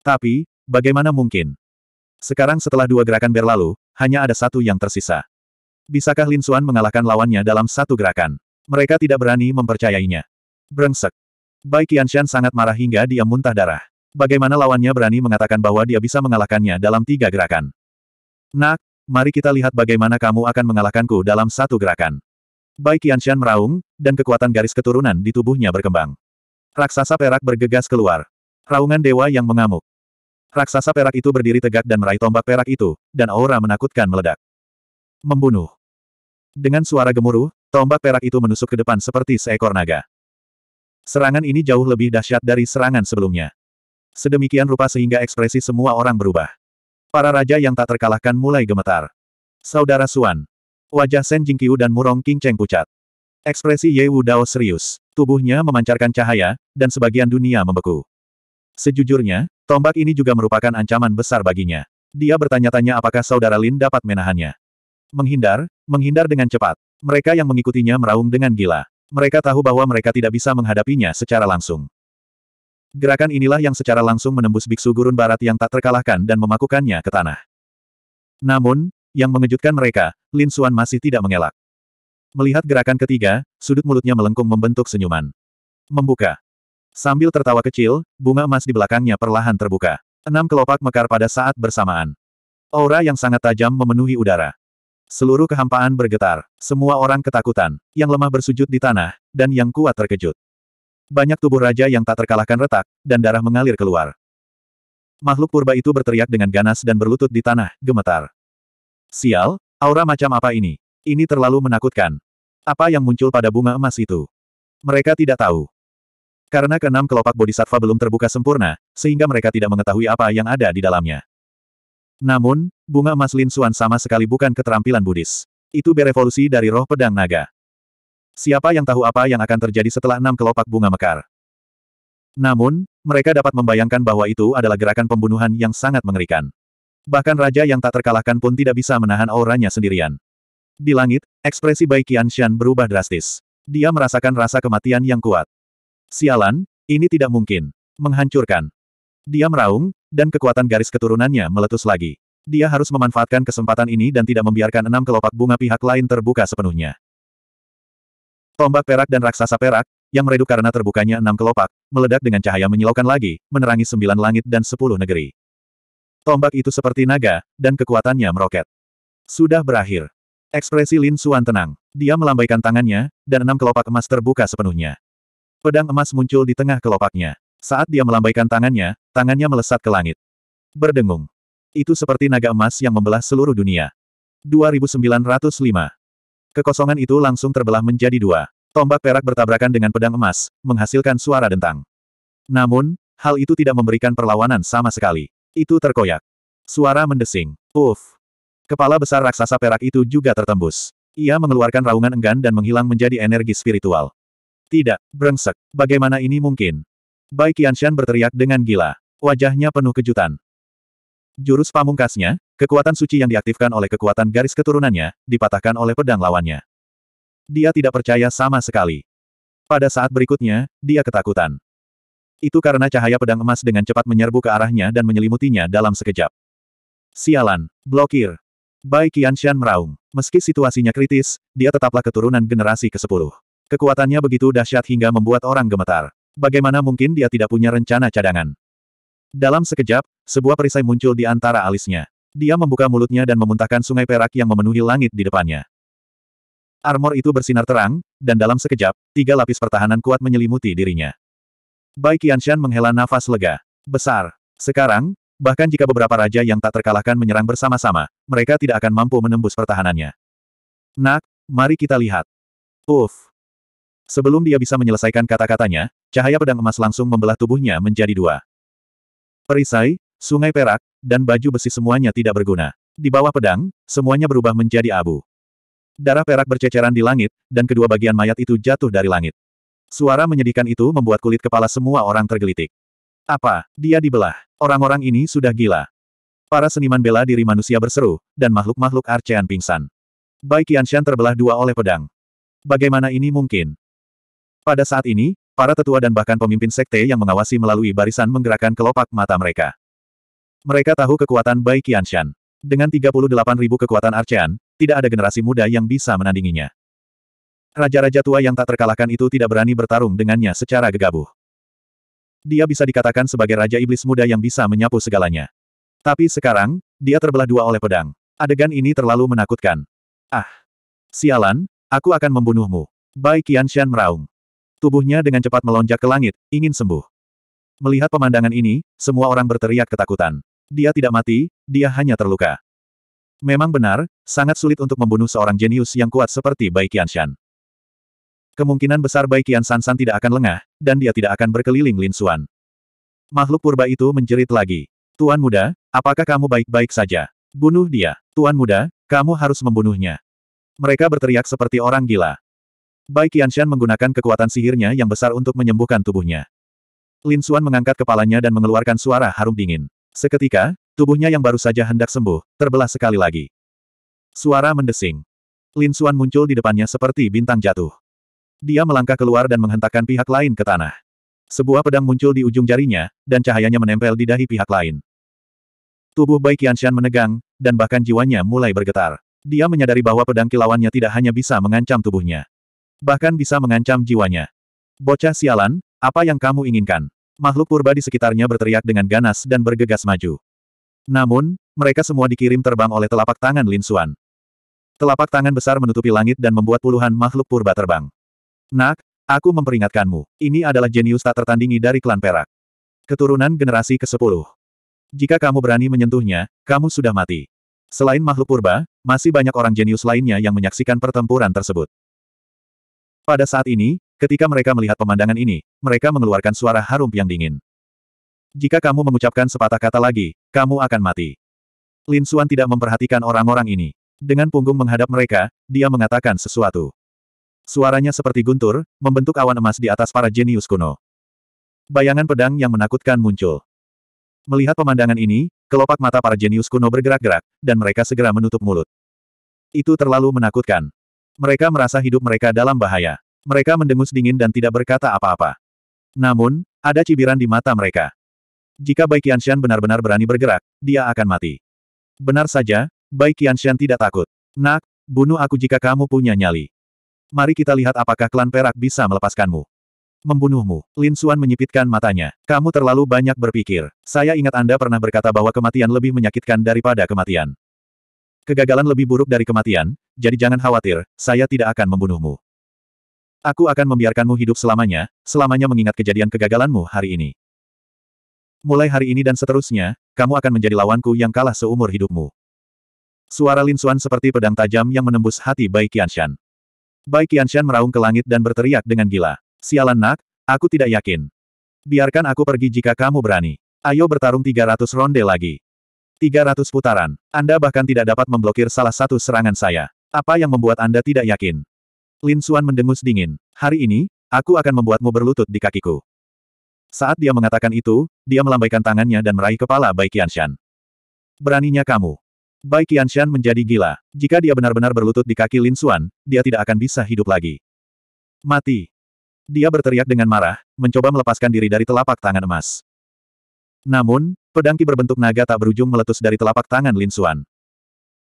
Tapi, bagaimana mungkin? Sekarang setelah dua gerakan berlalu, hanya ada satu yang tersisa. Bisakah Lin Suan mengalahkan lawannya dalam satu gerakan? Mereka tidak berani mempercayainya. Brengsek. Bai Qianshan sangat marah hingga dia muntah darah. Bagaimana lawannya berani mengatakan bahwa dia bisa mengalahkannya dalam tiga gerakan? Nak, mari kita lihat bagaimana kamu akan mengalahkanku dalam satu gerakan. Bai Qianshan meraung, dan kekuatan garis keturunan di tubuhnya berkembang. Raksasa perak bergegas keluar. Raungan dewa yang mengamuk. Raksasa perak itu berdiri tegak dan meraih tombak perak itu, dan aura menakutkan meledak. Membunuh. Dengan suara gemuruh, tombak perak itu menusuk ke depan seperti seekor naga. Serangan ini jauh lebih dahsyat dari serangan sebelumnya. Sedemikian rupa sehingga ekspresi semua orang berubah. Para raja yang tak terkalahkan mulai gemetar. Saudara Suan. Wajah Shen Jingqiu dan Murong King Cheng pucat. Ekspresi Ye Wu Dao serius. Tubuhnya memancarkan cahaya, dan sebagian dunia membeku. Sejujurnya, tombak ini juga merupakan ancaman besar baginya. Dia bertanya-tanya apakah saudara Lin dapat menahannya. Menghindar, menghindar dengan cepat. Mereka yang mengikutinya meraung dengan gila. Mereka tahu bahwa mereka tidak bisa menghadapinya secara langsung. Gerakan inilah yang secara langsung menembus biksu gurun barat yang tak terkalahkan dan memakukannya ke tanah. Namun, yang mengejutkan mereka, Lin Xuan masih tidak mengelak. Melihat gerakan ketiga, sudut mulutnya melengkung membentuk senyuman. Membuka. Sambil tertawa kecil, bunga emas di belakangnya perlahan terbuka. Enam kelopak mekar pada saat bersamaan. Aura yang sangat tajam memenuhi udara. Seluruh kehampaan bergetar, semua orang ketakutan, yang lemah bersujud di tanah, dan yang kuat terkejut. Banyak tubuh raja yang tak terkalahkan retak, dan darah mengalir keluar. Makhluk purba itu berteriak dengan ganas dan berlutut di tanah, gemetar. Sial, aura macam apa ini? Ini terlalu menakutkan. Apa yang muncul pada bunga emas itu? Mereka tidak tahu. Karena keenam kelopak bodhisattva belum terbuka sempurna, sehingga mereka tidak mengetahui apa yang ada di dalamnya. Namun, bunga emas Lin Suan sama sekali bukan keterampilan Buddhis. Itu berevolusi dari roh pedang naga. Siapa yang tahu apa yang akan terjadi setelah enam kelopak bunga mekar? Namun, mereka dapat membayangkan bahwa itu adalah gerakan pembunuhan yang sangat mengerikan. Bahkan raja yang tak terkalahkan pun tidak bisa menahan auranya sendirian. Di langit, ekspresi Bai Qianshan berubah drastis. Dia merasakan rasa kematian yang kuat. Sialan, ini tidak mungkin. Menghancurkan. Dia meraung, dan kekuatan garis keturunannya meletus lagi. Dia harus memanfaatkan kesempatan ini dan tidak membiarkan enam kelopak bunga pihak lain terbuka sepenuhnya. Tombak perak dan raksasa perak, yang meredup karena terbukanya enam kelopak, meledak dengan cahaya menyilaukan lagi, menerangi sembilan langit dan sepuluh negeri. Tombak itu seperti naga, dan kekuatannya meroket. Sudah berakhir. Ekspresi Lin Suan tenang. Dia melambaikan tangannya, dan enam kelopak emas terbuka sepenuhnya. Pedang emas muncul di tengah kelopaknya. Saat dia melambaikan tangannya, tangannya melesat ke langit. Berdengung. Itu seperti naga emas yang membelah seluruh dunia. 2905. Kekosongan itu langsung terbelah menjadi dua. Tombak perak bertabrakan dengan pedang emas, menghasilkan suara dentang. Namun, hal itu tidak memberikan perlawanan sama sekali. Itu terkoyak. Suara mendesing. Uff. Kepala besar raksasa perak itu juga tertembus. Ia mengeluarkan raungan enggan dan menghilang menjadi energi spiritual. Tidak, brengsek. Bagaimana ini mungkin? Bai Qianshan berteriak dengan gila. Wajahnya penuh kejutan. Jurus pamungkasnya, kekuatan suci yang diaktifkan oleh kekuatan garis keturunannya, dipatahkan oleh pedang lawannya. Dia tidak percaya sama sekali. Pada saat berikutnya, dia ketakutan. Itu karena cahaya pedang emas dengan cepat menyerbu ke arahnya dan menyelimutinya dalam sekejap. Sialan, blokir. Bai Qianshan meraung. Meski situasinya kritis, dia tetaplah keturunan generasi ke-10. Kekuatannya begitu dahsyat hingga membuat orang gemetar. Bagaimana mungkin dia tidak punya rencana cadangan? Dalam sekejap, sebuah perisai muncul di antara alisnya. Dia membuka mulutnya dan memuntahkan sungai perak yang memenuhi langit di depannya. Armor itu bersinar terang, dan dalam sekejap, tiga lapis pertahanan kuat menyelimuti dirinya. Bai Qianshan menghela nafas lega. Besar. Sekarang, bahkan jika beberapa raja yang tak terkalahkan menyerang bersama-sama, mereka tidak akan mampu menembus pertahanannya. Nak, mari kita lihat. Uff. Sebelum dia bisa menyelesaikan kata-katanya, cahaya pedang emas langsung membelah tubuhnya menjadi dua. Perisai, sungai perak, dan baju besi semuanya tidak berguna. Di bawah pedang, semuanya berubah menjadi abu. Darah perak berceceran di langit, dan kedua bagian mayat itu jatuh dari langit. Suara menyedihkan itu membuat kulit kepala semua orang tergelitik. Apa? Dia dibelah. Orang-orang ini sudah gila. Para seniman bela diri manusia berseru, dan makhluk-makhluk Arcean pingsan. Bai Qianshan terbelah dua oleh pedang. Bagaimana ini mungkin? Pada saat ini, Para tetua dan bahkan pemimpin sekte yang mengawasi melalui barisan menggerakkan kelopak mata mereka. Mereka tahu kekuatan Bai Qianshan. Dengan 38.000 kekuatan Archean, tidak ada generasi muda yang bisa menandinginya. Raja-raja tua yang tak terkalahkan itu tidak berani bertarung dengannya secara gegabah. Dia bisa dikatakan sebagai raja iblis muda yang bisa menyapu segalanya. Tapi sekarang, dia terbelah dua oleh pedang. Adegan ini terlalu menakutkan. Ah! Sialan, aku akan membunuhmu. Bai Qianshan meraung. Tubuhnya dengan cepat melonjak ke langit, ingin sembuh. Melihat pemandangan ini, semua orang berteriak ketakutan. Dia tidak mati, dia hanya terluka. Memang benar, sangat sulit untuk membunuh seorang jenius yang kuat seperti Bai Qianshan. Kemungkinan besar Bai Qian San tidak akan lengah, dan dia tidak akan berkeliling Lin Xuan. Makhluk purba itu menjerit lagi. Tuan muda, apakah kamu baik-baik saja? Bunuh dia. Tuan muda, kamu harus membunuhnya. Mereka berteriak seperti orang gila. Bai Qianshan menggunakan kekuatan sihirnya yang besar untuk menyembuhkan tubuhnya. Lin Xuan mengangkat kepalanya dan mengeluarkan suara harum dingin. Seketika, tubuhnya yang baru saja hendak sembuh, terbelah sekali lagi. Suara mendesing. Lin Xuan muncul di depannya seperti bintang jatuh. Dia melangkah keluar dan menghentakkan pihak lain ke tanah. Sebuah pedang muncul di ujung jarinya, dan cahayanya menempel di dahi pihak lain. Tubuh Bai Qianshan menegang, dan bahkan jiwanya mulai bergetar. Dia menyadari bahwa pedang kilauannya tidak hanya bisa mengancam tubuhnya bahkan bisa mengancam jiwanya. Bocah sialan, apa yang kamu inginkan? Makhluk purba di sekitarnya berteriak dengan ganas dan bergegas maju. Namun, mereka semua dikirim terbang oleh telapak tangan Lin Xuan. Telapak tangan besar menutupi langit dan membuat puluhan makhluk purba terbang. Nak, aku memperingatkanmu, ini adalah jenius tak tertandingi dari klan Perak. Keturunan generasi ke-10. Jika kamu berani menyentuhnya, kamu sudah mati. Selain makhluk purba, masih banyak orang jenius lainnya yang menyaksikan pertempuran tersebut. Pada saat ini, ketika mereka melihat pemandangan ini, mereka mengeluarkan suara harum yang dingin. Jika kamu mengucapkan sepatah kata lagi, kamu akan mati. Lin Xuan tidak memperhatikan orang-orang ini. Dengan punggung menghadap mereka, dia mengatakan sesuatu. Suaranya seperti guntur, membentuk awan emas di atas para jenius kuno. Bayangan pedang yang menakutkan muncul. Melihat pemandangan ini, kelopak mata para jenius kuno bergerak-gerak, dan mereka segera menutup mulut. Itu terlalu menakutkan. Mereka merasa hidup mereka dalam bahaya. Mereka mendengus dingin dan tidak berkata apa-apa. Namun, ada cibiran di mata mereka. Jika Bai Qianshan benar-benar berani bergerak, dia akan mati. Benar saja, Bai Qianshan tidak takut. Nak, bunuh aku jika kamu punya nyali. Mari kita lihat apakah klan perak bisa melepaskanmu. Membunuhmu, Lin Xuan menyipitkan matanya. Kamu terlalu banyak berpikir. Saya ingat Anda pernah berkata bahwa kematian lebih menyakitkan daripada kematian. Kegagalan lebih buruk dari kematian, jadi jangan khawatir, saya tidak akan membunuhmu. Aku akan membiarkanmu hidup selamanya, selamanya mengingat kejadian kegagalanmu hari ini. Mulai hari ini dan seterusnya, kamu akan menjadi lawanku yang kalah seumur hidupmu. Suara Lin Xuan seperti pedang tajam yang menembus hati Bai Qianshan. Bai Qianshan meraung ke langit dan berteriak dengan gila. Sialan nak, aku tidak yakin. Biarkan aku pergi jika kamu berani. Ayo bertarung 300 ronde lagi. 300 putaran. Anda bahkan tidak dapat memblokir salah satu serangan saya. Apa yang membuat Anda tidak yakin? Lin Xuan mendengus dingin. Hari ini, aku akan membuatmu berlutut di kakiku. Saat dia mengatakan itu, dia melambaikan tangannya dan meraih kepala Bai Qianshan. Beraninya kamu. Bai Qianshan menjadi gila. Jika dia benar-benar berlutut di kaki Lin Xuan, dia tidak akan bisa hidup lagi. Mati. Dia berteriak dengan marah, mencoba melepaskan diri dari telapak tangan emas. Namun, Pedang Ki berbentuk naga tak berujung meletus dari telapak tangan Lin Suan.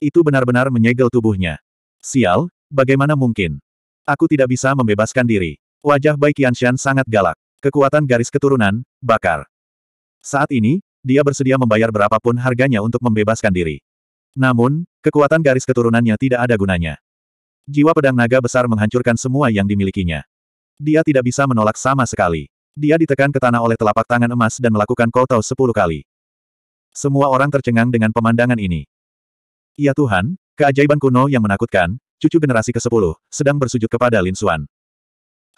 Itu benar-benar menyegel tubuhnya. Sial, bagaimana mungkin? Aku tidak bisa membebaskan diri. Wajah Bai Qianshan sangat galak. Kekuatan garis keturunan, bakar. Saat ini, dia bersedia membayar berapapun harganya untuk membebaskan diri. Namun, kekuatan garis keturunannya tidak ada gunanya. Jiwa pedang naga besar menghancurkan semua yang dimilikinya. Dia tidak bisa menolak sama sekali. Dia ditekan ke tanah oleh telapak tangan emas dan melakukan koltau sepuluh kali. Semua orang tercengang dengan pemandangan ini. Ya Tuhan, keajaiban kuno yang menakutkan, cucu generasi ke-10, sedang bersujud kepada Lin Xuan.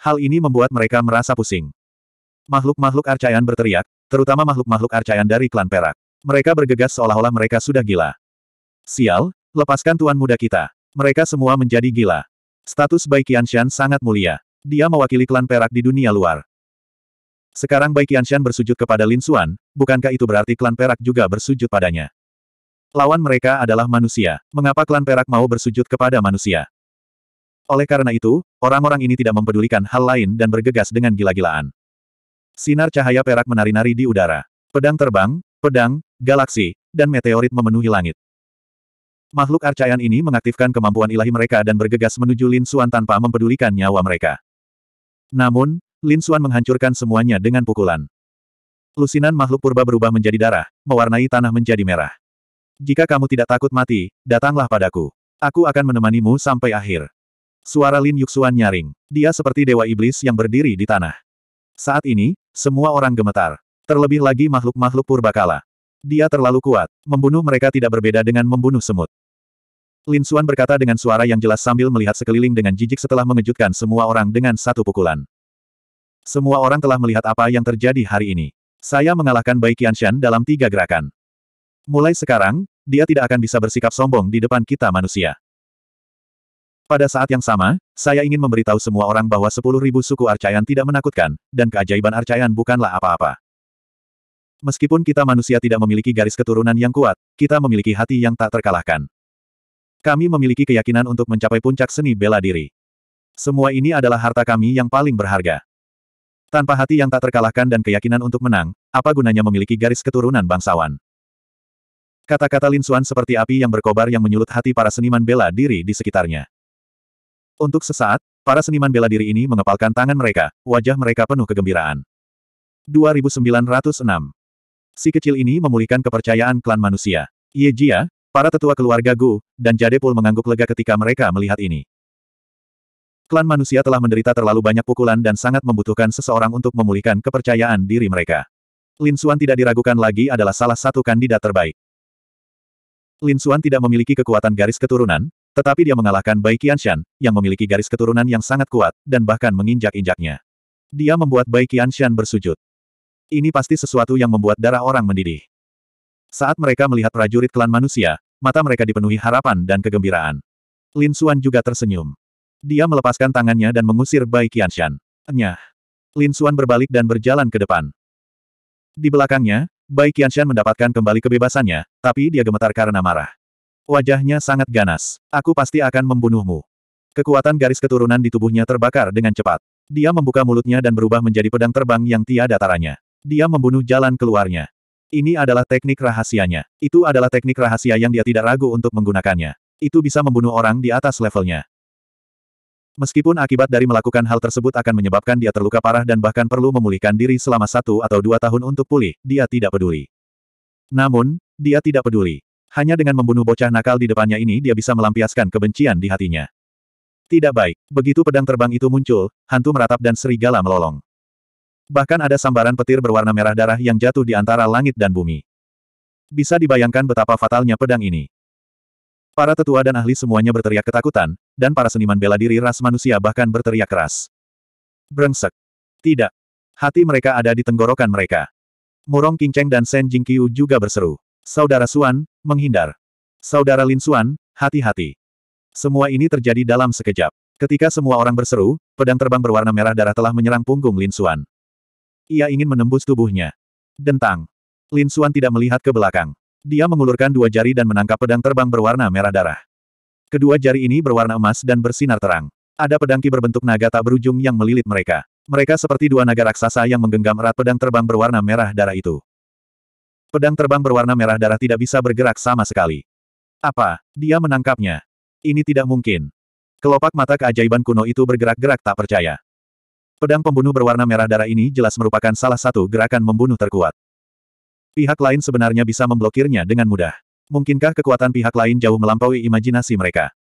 Hal ini membuat mereka merasa pusing. Makhluk-makhluk arcaian berteriak, terutama makhluk-makhluk arcaian dari klan Perak. Mereka bergegas seolah-olah mereka sudah gila. Sial, lepaskan tuan muda kita. Mereka semua menjadi gila. Status Bai Qianshan sangat mulia. Dia mewakili klan Perak di dunia luar. Sekarang Bai Qianshan bersujud kepada Lin Xuan, bukankah itu berarti klan perak juga bersujud padanya? Lawan mereka adalah manusia, mengapa klan perak mau bersujud kepada manusia? Oleh karena itu, orang-orang ini tidak mempedulikan hal lain dan bergegas dengan gila-gilaan. Sinar cahaya perak menari-nari di udara. Pedang terbang, pedang, galaksi, dan meteorit memenuhi langit. Makhluk arcaian ini mengaktifkan kemampuan ilahi mereka dan bergegas menuju Lin Xuan tanpa mempedulikan nyawa mereka. Namun, Lin Xuan menghancurkan semuanya dengan pukulan. Lusinan makhluk purba berubah menjadi darah, mewarnai tanah menjadi merah. Jika kamu tidak takut mati, datanglah padaku. Aku akan menemanimu sampai akhir. Suara Lin Yuxuan nyaring. Dia seperti dewa iblis yang berdiri di tanah. Saat ini, semua orang gemetar. Terlebih lagi makhluk-makhluk purba kala. Dia terlalu kuat. Membunuh mereka tidak berbeda dengan membunuh semut. Lin Xuan berkata dengan suara yang jelas sambil melihat sekeliling dengan jijik setelah mengejutkan semua orang dengan satu pukulan. Semua orang telah melihat apa yang terjadi hari ini. Saya mengalahkan Bai Qianshan dalam tiga gerakan. Mulai sekarang, dia tidak akan bisa bersikap sombong di depan kita manusia. Pada saat yang sama, saya ingin memberitahu semua orang bahwa sepuluh ribu suku Arcayan tidak menakutkan, dan keajaiban Arcayan bukanlah apa-apa. Meskipun kita manusia tidak memiliki garis keturunan yang kuat, kita memiliki hati yang tak terkalahkan. Kami memiliki keyakinan untuk mencapai puncak seni bela diri. Semua ini adalah harta kami yang paling berharga. Tanpa hati yang tak terkalahkan dan keyakinan untuk menang, apa gunanya memiliki garis keturunan bangsawan? Kata-kata Lin Xuan seperti api yang berkobar yang menyulut hati para seniman bela diri di sekitarnya. Untuk sesaat, para seniman bela diri ini mengepalkan tangan mereka, wajah mereka penuh kegembiraan. 2906 Si kecil ini memulihkan kepercayaan klan manusia. Ye Jia, para tetua keluarga Gu, dan Jadepul mengangguk lega ketika mereka melihat ini. Klan manusia telah menderita terlalu banyak pukulan dan sangat membutuhkan seseorang untuk memulihkan kepercayaan diri mereka. Lin Xuan tidak diragukan lagi adalah salah satu kandidat terbaik. Lin Xuan tidak memiliki kekuatan garis keturunan, tetapi dia mengalahkan Bai Qianshan, yang memiliki garis keturunan yang sangat kuat, dan bahkan menginjak-injaknya. Dia membuat Bai Qianshan bersujud. Ini pasti sesuatu yang membuat darah orang mendidih. Saat mereka melihat prajurit klan manusia, mata mereka dipenuhi harapan dan kegembiraan. Lin Xuan juga tersenyum. Dia melepaskan tangannya dan mengusir Bai Qianshan. Nyah. Lin Xuan berbalik dan berjalan ke depan. Di belakangnya, Bai Qianshan mendapatkan kembali kebebasannya, tapi dia gemetar karena marah. Wajahnya sangat ganas. Aku pasti akan membunuhmu. Kekuatan garis keturunan di tubuhnya terbakar dengan cepat. Dia membuka mulutnya dan berubah menjadi pedang terbang yang tiada taranya. Dia membunuh jalan keluarnya. Ini adalah teknik rahasianya. Itu adalah teknik rahasia yang dia tidak ragu untuk menggunakannya. Itu bisa membunuh orang di atas levelnya. Meskipun akibat dari melakukan hal tersebut akan menyebabkan dia terluka parah dan bahkan perlu memulihkan diri selama satu atau dua tahun untuk pulih, dia tidak peduli. Namun, dia tidak peduli. Hanya dengan membunuh bocah nakal di depannya ini dia bisa melampiaskan kebencian di hatinya. Tidak baik. Begitu pedang terbang itu muncul, hantu meratap dan serigala melolong. Bahkan ada sambaran petir berwarna merah darah yang jatuh di antara langit dan bumi. Bisa dibayangkan betapa fatalnya pedang ini. Para tetua dan ahli semuanya berteriak ketakutan, dan para seniman bela diri ras manusia bahkan berteriak keras. Brengsek. Tidak. Hati mereka ada di tenggorokan mereka. Murong Qingcheng dan Shen Jingqiu juga berseru. Saudara Suan, menghindar. Saudara Lin Suan, hati-hati. Semua ini terjadi dalam sekejap. Ketika semua orang berseru, pedang terbang berwarna merah darah telah menyerang punggung Lin Suan. Ia ingin menembus tubuhnya. Dentang. Lin Suan tidak melihat ke belakang. Dia mengulurkan dua jari dan menangkap pedang terbang berwarna merah darah. Kedua jari ini berwarna emas dan bersinar terang. Ada pedangki berbentuk naga tak berujung yang melilit mereka. Mereka seperti dua naga raksasa yang menggenggam erat pedang terbang berwarna merah darah itu. Pedang terbang berwarna merah darah tidak bisa bergerak sama sekali. Apa? Dia menangkapnya. Ini tidak mungkin. Kelopak mata keajaiban kuno itu bergerak-gerak tak percaya. Pedang pembunuh berwarna merah darah ini jelas merupakan salah satu gerakan membunuh terkuat. Pihak lain sebenarnya bisa memblokirnya dengan mudah. Mungkinkah kekuatan pihak lain jauh melampaui imajinasi mereka?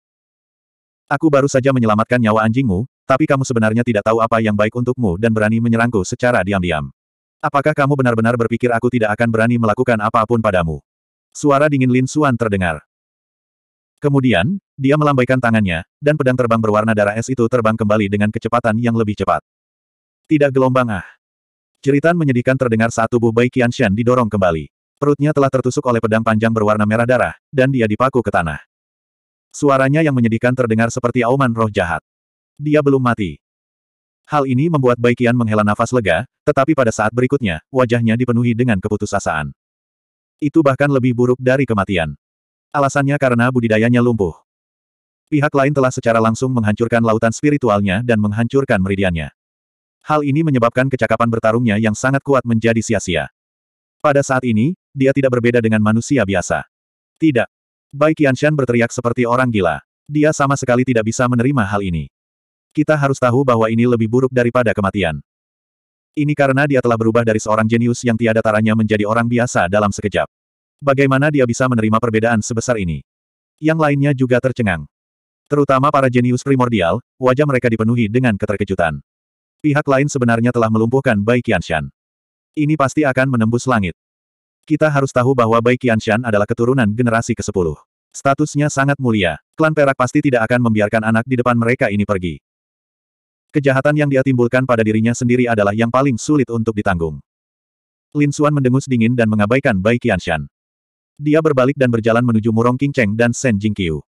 Aku baru saja menyelamatkan nyawa anjingmu, tapi kamu sebenarnya tidak tahu apa yang baik untukmu dan berani menyerangku secara diam-diam. Apakah kamu benar-benar berpikir aku tidak akan berani melakukan apapun padamu? Suara dingin Lin Suan terdengar. Kemudian, dia melambaikan tangannya, dan pedang terbang berwarna darah es itu terbang kembali dengan kecepatan yang lebih cepat. Tidak gelombang ah. Jeritan menyedihkan terdengar saat tubuh Bai Qianshan didorong kembali. Perutnya telah tertusuk oleh pedang panjang berwarna merah darah, dan dia dipaku ke tanah. Suaranya yang menyedihkan terdengar seperti auman roh jahat. Dia belum mati. Hal ini membuat Bai Qian menghela nafas lega, tetapi pada saat berikutnya, wajahnya dipenuhi dengan keputusasaan. Itu bahkan lebih buruk dari kematian. Alasannya karena budidayanya lumpuh. Pihak lain telah secara langsung menghancurkan lautan spiritualnya dan menghancurkan meridiannya. Hal ini menyebabkan kecakapan bertarungnya yang sangat kuat menjadi sia-sia. Pada saat ini, dia tidak berbeda dengan manusia biasa. Tidak. Bai Qianshan berteriak seperti orang gila. Dia sama sekali tidak bisa menerima hal ini. Kita harus tahu bahwa ini lebih buruk daripada kematian. Ini karena dia telah berubah dari seorang jenius yang tiada taranya menjadi orang biasa dalam sekejap. Bagaimana dia bisa menerima perbedaan sebesar ini? Yang lainnya juga tercengang. Terutama para jenius primordial, wajah mereka dipenuhi dengan keterkejutan. Pihak lain sebenarnya telah melumpuhkan Bai Qianshan. Ini pasti akan menembus langit. Kita harus tahu bahwa Bai Qianshan adalah keturunan generasi ke-10. Statusnya sangat mulia. Klan Perak pasti tidak akan membiarkan anak di depan mereka ini pergi. Kejahatan yang dia timbulkan pada dirinya sendiri adalah yang paling sulit untuk ditanggung. Lin Xuan mendengus dingin dan mengabaikan Bai Qianshan. Dia berbalik dan berjalan menuju Murong Qingcheng dan Shen Jingqiu.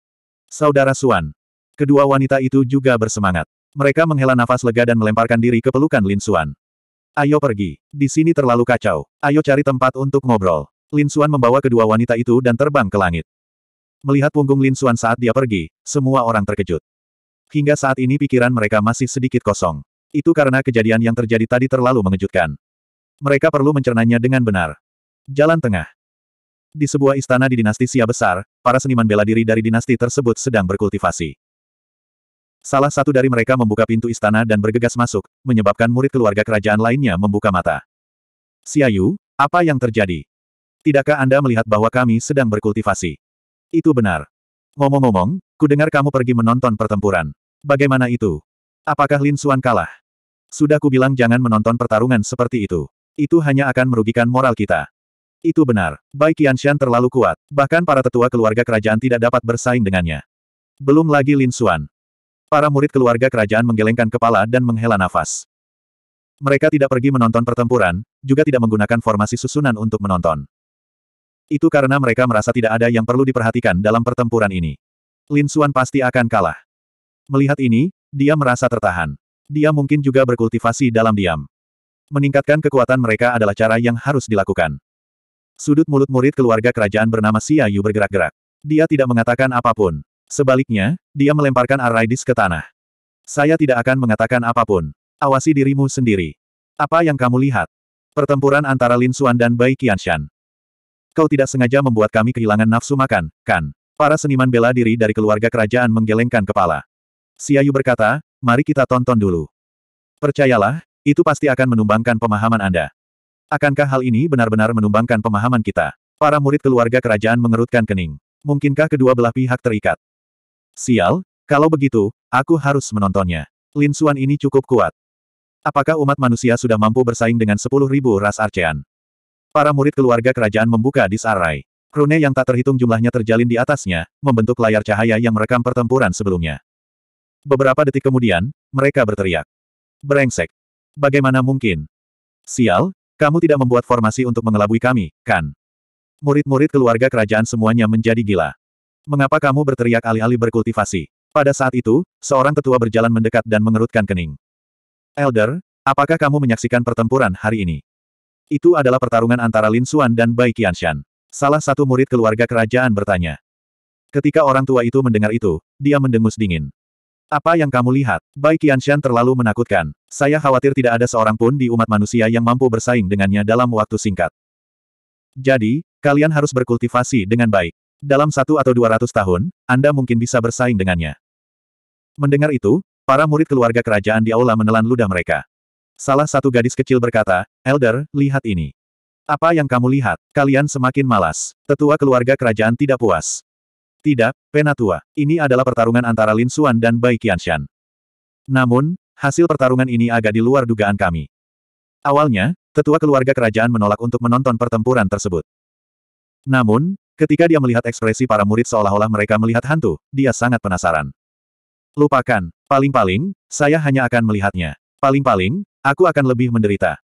Saudara Xuan. Kedua wanita itu juga bersemangat. Mereka menghela nafas lega dan melemparkan diri ke pelukan Lin Xuan. Ayo pergi. Di sini terlalu kacau. Ayo cari tempat untuk ngobrol. Lin Xuan membawa kedua wanita itu dan terbang ke langit. Melihat punggung Lin Xuan saat dia pergi, semua orang terkejut. Hingga saat ini pikiran mereka masih sedikit kosong. Itu karena kejadian yang terjadi tadi terlalu mengejutkan. Mereka perlu mencernanya dengan benar. Jalan tengah. Di sebuah istana di dinasti Xia besar, para seniman bela diri dari dinasti tersebut sedang berkultivasi. Salah satu dari mereka membuka pintu istana dan bergegas masuk, menyebabkan murid keluarga kerajaan lainnya membuka mata. Siayu, apa yang terjadi? Tidakkah Anda melihat bahwa kami sedang berkultivasi? Itu benar. Ngomong-ngomong, ku dengar kamu pergi menonton pertempuran. Bagaimana itu? Apakah Lin Suan kalah? Sudah ku bilang jangan menonton pertarungan seperti itu. Itu hanya akan merugikan moral kita. Itu benar. Bai Qianxian terlalu kuat. Bahkan para tetua keluarga kerajaan tidak dapat bersaing dengannya. Belum lagi Lin Suan. Para murid keluarga kerajaan menggelengkan kepala dan menghela nafas. Mereka tidak pergi menonton pertempuran, juga tidak menggunakan formasi susunan untuk menonton. Itu karena mereka merasa tidak ada yang perlu diperhatikan dalam pertempuran ini. Lin Xuan pasti akan kalah. Melihat ini, dia merasa tertahan. Dia mungkin juga berkultivasi dalam diam. Meningkatkan kekuatan mereka adalah cara yang harus dilakukan. Sudut mulut murid keluarga kerajaan bernama Xia Yu bergerak-gerak. Dia tidak mengatakan apapun. Sebaliknya, dia melemparkan Araidis ke tanah. Saya tidak akan mengatakan apapun. Awasi dirimu sendiri. Apa yang kamu lihat? Pertempuran antara Lin Xuan dan Bai Qianshan. Kau tidak sengaja membuat kami kehilangan nafsu makan, kan? Para seniman bela diri dari keluarga kerajaan menggelengkan kepala. Siayu berkata, mari kita tonton dulu. Percayalah, itu pasti akan menumbangkan pemahaman Anda. Akankah hal ini benar-benar menumbangkan pemahaman kita? Para murid keluarga kerajaan mengerutkan kening. Mungkinkah kedua belah pihak terikat? Sial, kalau begitu, aku harus menontonnya. Lin Xuan ini cukup kuat. Apakah umat manusia sudah mampu bersaing dengan sepuluh ribu ras Arcean? Para murid keluarga kerajaan membuka disarai. Rune yang tak terhitung jumlahnya terjalin di atasnya, membentuk layar cahaya yang merekam pertempuran sebelumnya. Beberapa detik kemudian, mereka berteriak. Brengsek. Bagaimana mungkin? Sial, kamu tidak membuat formasi untuk mengelabui kami, kan? Murid-murid keluarga kerajaan semuanya menjadi gila. Mengapa kamu berteriak alih-alih berkultivasi? Pada saat itu, seorang tetua berjalan mendekat dan mengerutkan kening. Elder, apakah kamu menyaksikan pertempuran hari ini? Itu adalah pertarungan antara Lin Xuan dan Bai Qianshan. Salah satu murid keluarga kerajaan bertanya. Ketika orang tua itu mendengar itu, dia mendengus dingin. Apa yang kamu lihat? Bai Qianshan terlalu menakutkan. Saya khawatir tidak ada seorang pun di umat manusia yang mampu bersaing dengannya dalam waktu singkat. Jadi, kalian harus berkultivasi dengan baik. Dalam satu atau dua ratus tahun, Anda mungkin bisa bersaing dengannya. Mendengar itu, para murid keluarga kerajaan di aula menelan ludah mereka. Salah satu gadis kecil berkata, Elder, lihat ini. Apa yang kamu lihat? Kalian semakin malas. Tetua keluarga kerajaan tidak puas. Tidak, Penatua. Ini adalah pertarungan antara Lin Xuan dan Bai Qianshan. Namun, hasil pertarungan ini agak di luar dugaan kami. Awalnya, tetua keluarga kerajaan menolak untuk menonton pertempuran tersebut. Namun, Ketika dia melihat ekspresi para murid seolah-olah mereka melihat hantu, dia sangat penasaran. Lupakan, paling-paling, saya hanya akan melihatnya. Paling-paling, aku akan lebih menderita.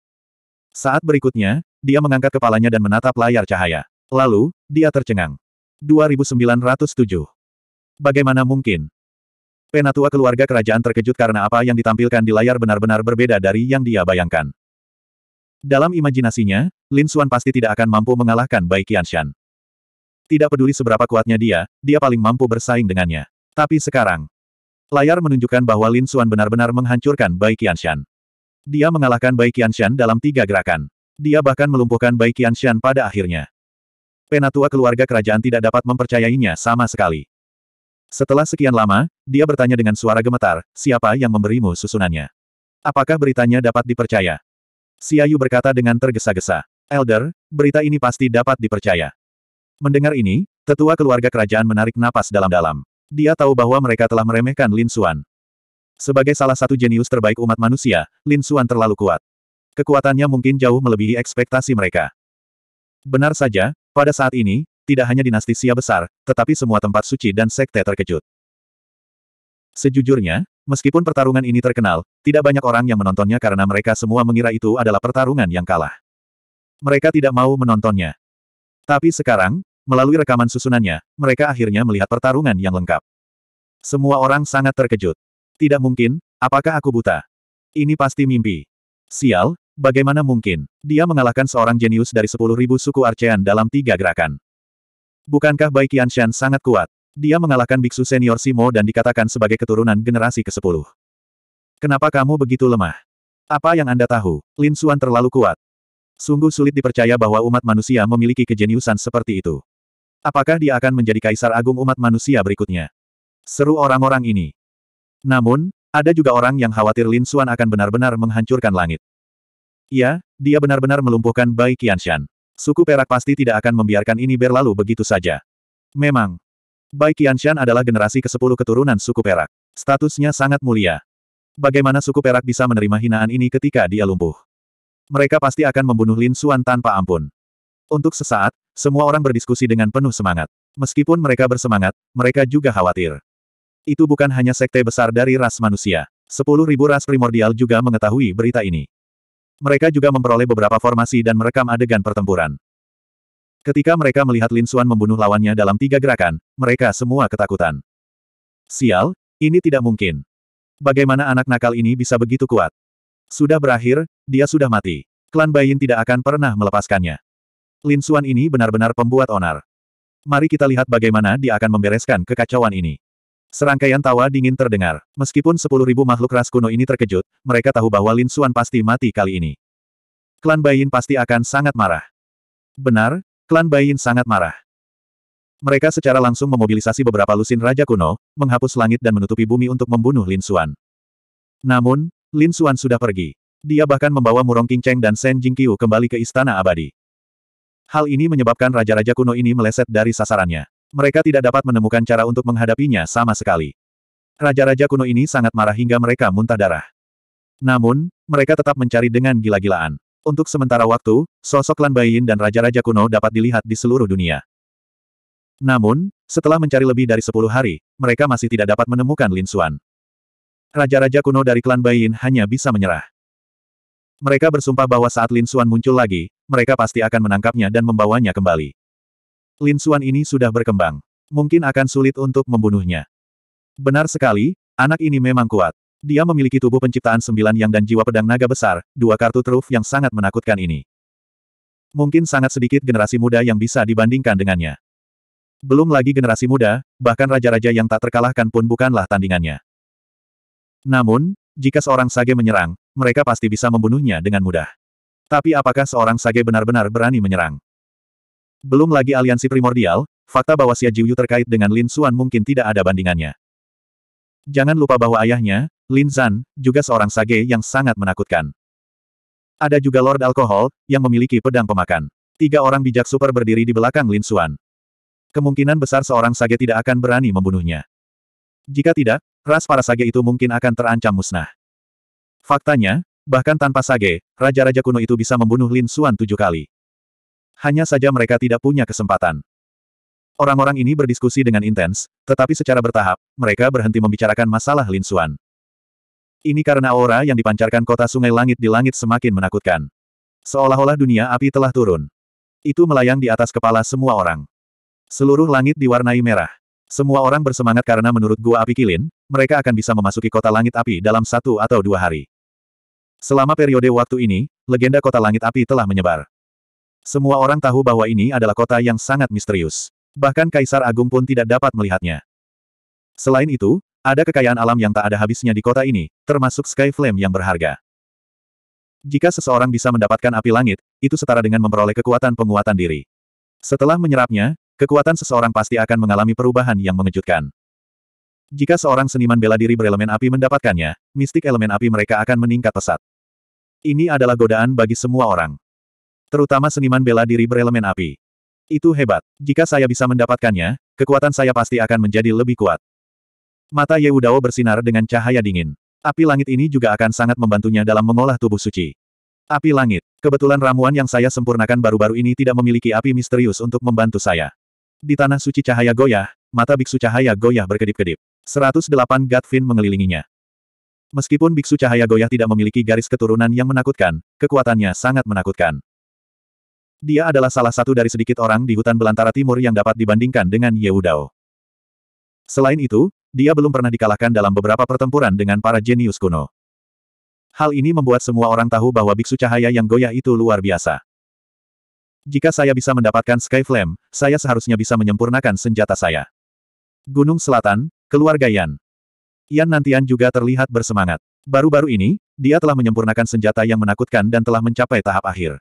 Saat berikutnya, dia mengangkat kepalanya dan menatap layar cahaya. Lalu, dia tercengang. 2907. Bagaimana mungkin? Penatua keluarga kerajaan terkejut karena apa yang ditampilkan di layar benar-benar berbeda dari yang dia bayangkan. Dalam imajinasinya, Lin Xuan pasti tidak akan mampu mengalahkan Bai Qianshan. Tidak peduli seberapa kuatnya dia, dia paling mampu bersaing dengannya. Tapi sekarang, layar menunjukkan bahwa Lin Xuan benar-benar menghancurkan Bai Qianshan. Dia mengalahkan Bai Qianshan dalam tiga gerakan. Dia bahkan melumpuhkan Bai Qianshan pada akhirnya. Penatua keluarga kerajaan tidak dapat mempercayainya sama sekali. Setelah sekian lama, dia bertanya dengan suara gemetar, siapa yang memberimu susunannya? Apakah beritanya dapat dipercaya? Ayu berkata dengan tergesa-gesa. Elder, berita ini pasti dapat dipercaya. Mendengar ini, tetua keluarga kerajaan menarik napas dalam-dalam. Dia tahu bahwa mereka telah meremehkan Lin Xuan. Sebagai salah satu jenius terbaik umat manusia, Lin Xuan terlalu kuat. Kekuatannya mungkin jauh melebihi ekspektasi mereka. Benar saja, pada saat ini, tidak hanya dinasti Xia besar, tetapi semua tempat suci dan sekte terkejut. Sejujurnya, meskipun pertarungan ini terkenal, tidak banyak orang yang menontonnya karena mereka semua mengira itu adalah pertarungan yang kalah. Mereka tidak mau menontonnya. Tapi sekarang, Melalui rekaman susunannya, mereka akhirnya melihat pertarungan yang lengkap. Semua orang sangat terkejut. Tidak mungkin, apakah aku buta? Ini pasti mimpi. Sial, bagaimana mungkin? Dia mengalahkan seorang jenius dari 10.000 suku Archean dalam tiga gerakan. Bukankah Bai Qianshan sangat kuat? Dia mengalahkan biksu senior Simo dan dikatakan sebagai keturunan generasi ke-10. Kenapa kamu begitu lemah? Apa yang Anda tahu? Lin Suan terlalu kuat. Sungguh sulit dipercaya bahwa umat manusia memiliki kejeniusan seperti itu. Apakah dia akan menjadi kaisar agung umat manusia berikutnya? Seru orang-orang ini. Namun, ada juga orang yang khawatir Lin Xuan akan benar-benar menghancurkan langit. Ya, dia benar-benar melumpuhkan Bai Qianshan. Suku Perak pasti tidak akan membiarkan ini berlalu begitu saja. Memang. Bai Qianshan adalah generasi ke-10 keturunan suku Perak. Statusnya sangat mulia. Bagaimana suku Perak bisa menerima hinaan ini ketika dia lumpuh? Mereka pasti akan membunuh Lin Xuan tanpa ampun. Untuk sesaat, semua orang berdiskusi dengan penuh semangat. Meskipun mereka bersemangat, mereka juga khawatir. Itu bukan hanya sekte besar dari ras manusia. Sepuluh ribu ras primordial juga mengetahui berita ini. Mereka juga memperoleh beberapa formasi dan merekam adegan pertempuran. Ketika mereka melihat Lin Xuan membunuh lawannya dalam tiga gerakan, mereka semua ketakutan. Sial, ini tidak mungkin. Bagaimana anak nakal ini bisa begitu kuat? Sudah berakhir, dia sudah mati. Klan Bayin tidak akan pernah melepaskannya. Lin Suan ini benar-benar pembuat onar. Mari kita lihat bagaimana dia akan membereskan kekacauan ini. Serangkaian tawa dingin terdengar. Meskipun sepuluh ribu makhluk ras kuno ini terkejut, mereka tahu bahwa Lin Suan pasti mati kali ini. Klan Bayin pasti akan sangat marah. Benar, klan Bayin sangat marah. Mereka secara langsung memobilisasi beberapa lusin Raja Kuno, menghapus langit dan menutupi bumi untuk membunuh Lin Suan. Namun, Lin Suan sudah pergi. Dia bahkan membawa Murong King Cheng dan Shen Jingqiu kembali ke Istana Abadi. Hal ini menyebabkan raja-raja kuno ini meleset dari sasarannya. Mereka tidak dapat menemukan cara untuk menghadapinya sama sekali. Raja-raja kuno ini sangat marah hingga mereka muntah darah. Namun, mereka tetap mencari dengan gila-gilaan. Untuk sementara waktu, sosok Lan Bayin dan raja-raja kuno dapat dilihat di seluruh dunia. Namun, setelah mencari lebih dari sepuluh hari, mereka masih tidak dapat menemukan Lin Xuan. Raja-raja kuno dari klan Bayin hanya bisa menyerah. Mereka bersumpah bahwa saat Lin Xuan muncul lagi, mereka pasti akan menangkapnya dan membawanya kembali. Lin Xuan ini sudah berkembang. Mungkin akan sulit untuk membunuhnya. Benar sekali, anak ini memang kuat. Dia memiliki tubuh penciptaan sembilan yang dan jiwa pedang naga besar, dua kartu truf yang sangat menakutkan ini. Mungkin sangat sedikit generasi muda yang bisa dibandingkan dengannya. Belum lagi generasi muda, bahkan raja-raja yang tak terkalahkan pun bukanlah tandingannya. Namun, jika seorang sage menyerang, mereka pasti bisa membunuhnya dengan mudah. Tapi apakah seorang sage benar-benar berani menyerang? Belum lagi aliansi primordial, fakta bahwa Xia Jiuyu terkait dengan Lin Xuan mungkin tidak ada bandingannya. Jangan lupa bahwa ayahnya, Lin Zan, juga seorang sage yang sangat menakutkan. Ada juga Lord Alkohol, yang memiliki pedang pemakan. Tiga orang bijak super berdiri di belakang Lin Xuan. Kemungkinan besar seorang sage tidak akan berani membunuhnya. Jika tidak, ras para sage itu mungkin akan terancam musnah. Faktanya, bahkan tanpa sage, raja-raja kuno itu bisa membunuh Lin Xuan tujuh kali. Hanya saja mereka tidak punya kesempatan. Orang-orang ini berdiskusi dengan intens, tetapi secara bertahap, mereka berhenti membicarakan masalah Lin Xuan. Ini karena aura yang dipancarkan kota sungai langit di langit semakin menakutkan. Seolah-olah dunia api telah turun. Itu melayang di atas kepala semua orang. Seluruh langit diwarnai merah. Semua orang bersemangat karena menurut gua api kilin, mereka akan bisa memasuki kota langit api dalam satu atau dua hari. Selama periode waktu ini, legenda kota langit api telah menyebar. Semua orang tahu bahwa ini adalah kota yang sangat misterius. Bahkan Kaisar Agung pun tidak dapat melihatnya. Selain itu, ada kekayaan alam yang tak ada habisnya di kota ini, termasuk Sky Flame yang berharga. Jika seseorang bisa mendapatkan api langit, itu setara dengan memperoleh kekuatan penguatan diri. Setelah menyerapnya, kekuatan seseorang pasti akan mengalami perubahan yang mengejutkan. Jika seorang seniman bela diri berelemen api mendapatkannya, mistik elemen api mereka akan meningkat pesat. Ini adalah godaan bagi semua orang. Terutama seniman bela diri berelemen api. Itu hebat. Jika saya bisa mendapatkannya, kekuatan saya pasti akan menjadi lebih kuat. Mata Yeudao bersinar dengan cahaya dingin. Api langit ini juga akan sangat membantunya dalam mengolah tubuh suci. Api langit. Kebetulan ramuan yang saya sempurnakan baru-baru ini tidak memiliki api misterius untuk membantu saya. Di tanah suci cahaya goyah, mata biksu cahaya goyah berkedip-kedip. 108 Gatvin mengelilinginya. Meskipun biksu cahaya goyah tidak memiliki garis keturunan yang menakutkan, kekuatannya sangat menakutkan. Dia adalah salah satu dari sedikit orang di hutan belantara timur yang dapat dibandingkan dengan Yeudao. Selain itu, dia belum pernah dikalahkan dalam beberapa pertempuran dengan para jenius kuno. Hal ini membuat semua orang tahu bahwa biksu cahaya yang goyah itu luar biasa. Jika saya bisa mendapatkan Skyflame, saya seharusnya bisa menyempurnakan senjata saya. Gunung Selatan, keluarga Yan. Yan Nantian juga terlihat bersemangat. Baru-baru ini, dia telah menyempurnakan senjata yang menakutkan dan telah mencapai tahap akhir.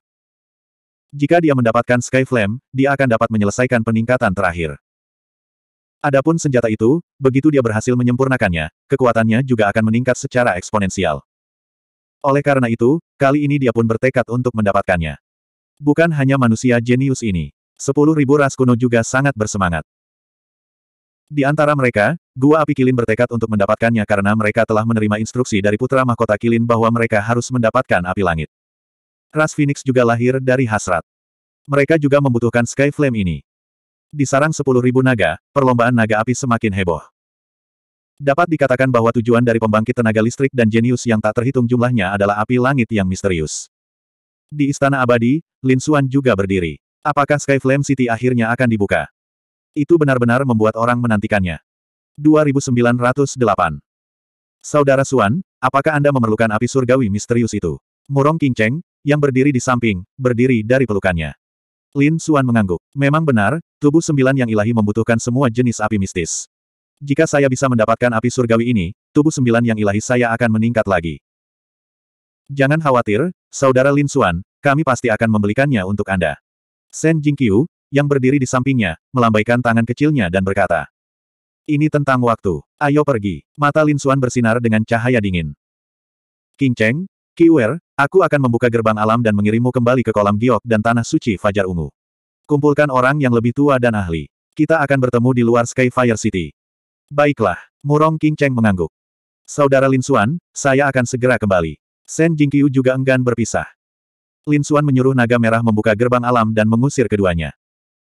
Jika dia mendapatkan Sky Flame, dia akan dapat menyelesaikan peningkatan terakhir. Adapun senjata itu, begitu dia berhasil menyempurnakannya, kekuatannya juga akan meningkat secara eksponensial. Oleh karena itu, kali ini dia pun bertekad untuk mendapatkannya. Bukan hanya manusia jenius ini. Sepuluh ribu ras kuno juga sangat bersemangat. Di antara mereka, Gua Api Kilin bertekad untuk mendapatkannya karena mereka telah menerima instruksi dari Putra Mahkota Kilin bahwa mereka harus mendapatkan api langit. Ras Phoenix juga lahir dari hasrat. Mereka juga membutuhkan Sky Flame ini. Di sarang 10.000 naga, perlombaan naga api semakin heboh. Dapat dikatakan bahwa tujuan dari pembangkit tenaga listrik dan jenius yang tak terhitung jumlahnya adalah api langit yang misterius. Di Istana Abadi, Lin Suan juga berdiri. Apakah Sky Flame City akhirnya akan dibuka? Itu benar-benar membuat orang menantikannya. 2908. Saudara Suan, apakah Anda memerlukan api surgawi misterius itu? Murong King Cheng, yang berdiri di samping, berdiri dari pelukannya. Lin Suan mengangguk. Memang benar, tubuh sembilan yang ilahi membutuhkan semua jenis api mistis. Jika saya bisa mendapatkan api surgawi ini, tubuh sembilan yang ilahi saya akan meningkat lagi. Jangan khawatir, Saudara Lin Suan, kami pasti akan membelikannya untuk Anda. Shen Jingqiu, yang berdiri di sampingnya, melambaikan tangan kecilnya dan berkata. Ini tentang waktu. Ayo pergi. Mata Lin Xuan bersinar dengan cahaya dingin. King Cheng, Kiwer, aku akan membuka gerbang alam dan mengirimmu kembali ke kolam giok dan tanah suci Fajar Ungu. Kumpulkan orang yang lebih tua dan ahli. Kita akan bertemu di luar Skyfire City. Baiklah. Murong King Cheng mengangguk. Saudara Lin Xuan, saya akan segera kembali. Shen Jingqiu juga enggan berpisah. Lin Xuan menyuruh naga merah membuka gerbang alam dan mengusir keduanya.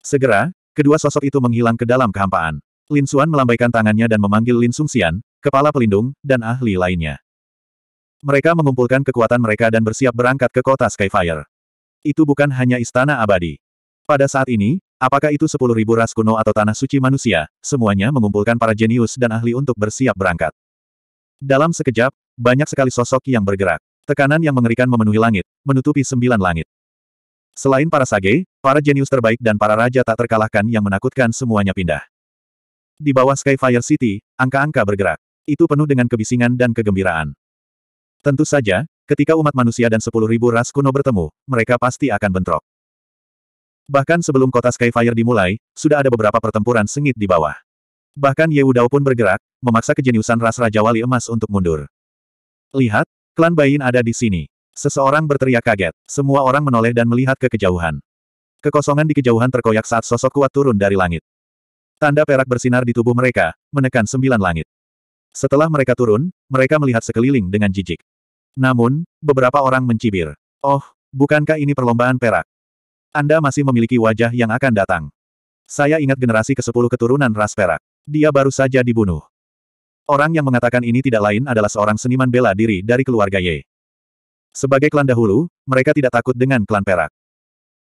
Segera, kedua sosok itu menghilang ke dalam kehampaan. Lin Xuan melambaikan tangannya dan memanggil Lin Sian, kepala pelindung, dan ahli lainnya. Mereka mengumpulkan kekuatan mereka dan bersiap berangkat ke kota Skyfire. Itu bukan hanya istana abadi. Pada saat ini, apakah itu sepuluh ribu ras kuno atau tanah suci manusia, semuanya mengumpulkan para jenius dan ahli untuk bersiap berangkat. Dalam sekejap, banyak sekali sosok yang bergerak. Tekanan yang mengerikan memenuhi langit, menutupi sembilan langit. Selain para sage, para jenius terbaik dan para raja tak terkalahkan yang menakutkan semuanya pindah. Di bawah Skyfire City, angka-angka bergerak. Itu penuh dengan kebisingan dan kegembiraan. Tentu saja, ketika umat manusia dan sepuluh ribu ras kuno bertemu, mereka pasti akan bentrok. Bahkan sebelum kota Skyfire dimulai, sudah ada beberapa pertempuran sengit di bawah. Bahkan Ye Yeudao pun bergerak, memaksa kejeniusan ras Raja Wali Emas untuk mundur. Lihat, klan Bayin ada di sini. Seseorang berteriak kaget. Semua orang menoleh dan melihat ke kejauhan. Kekosongan di kejauhan terkoyak saat sosok kuat turun dari langit. Tanda perak bersinar di tubuh mereka, menekan sembilan langit. Setelah mereka turun, mereka melihat sekeliling dengan jijik. Namun, beberapa orang mencibir. Oh, bukankah ini perlombaan perak? Anda masih memiliki wajah yang akan datang. Saya ingat generasi ke-10 keturunan ras perak. Dia baru saja dibunuh. Orang yang mengatakan ini tidak lain adalah seorang seniman bela diri dari keluarga Ye. Sebagai klan dahulu, mereka tidak takut dengan klan perak.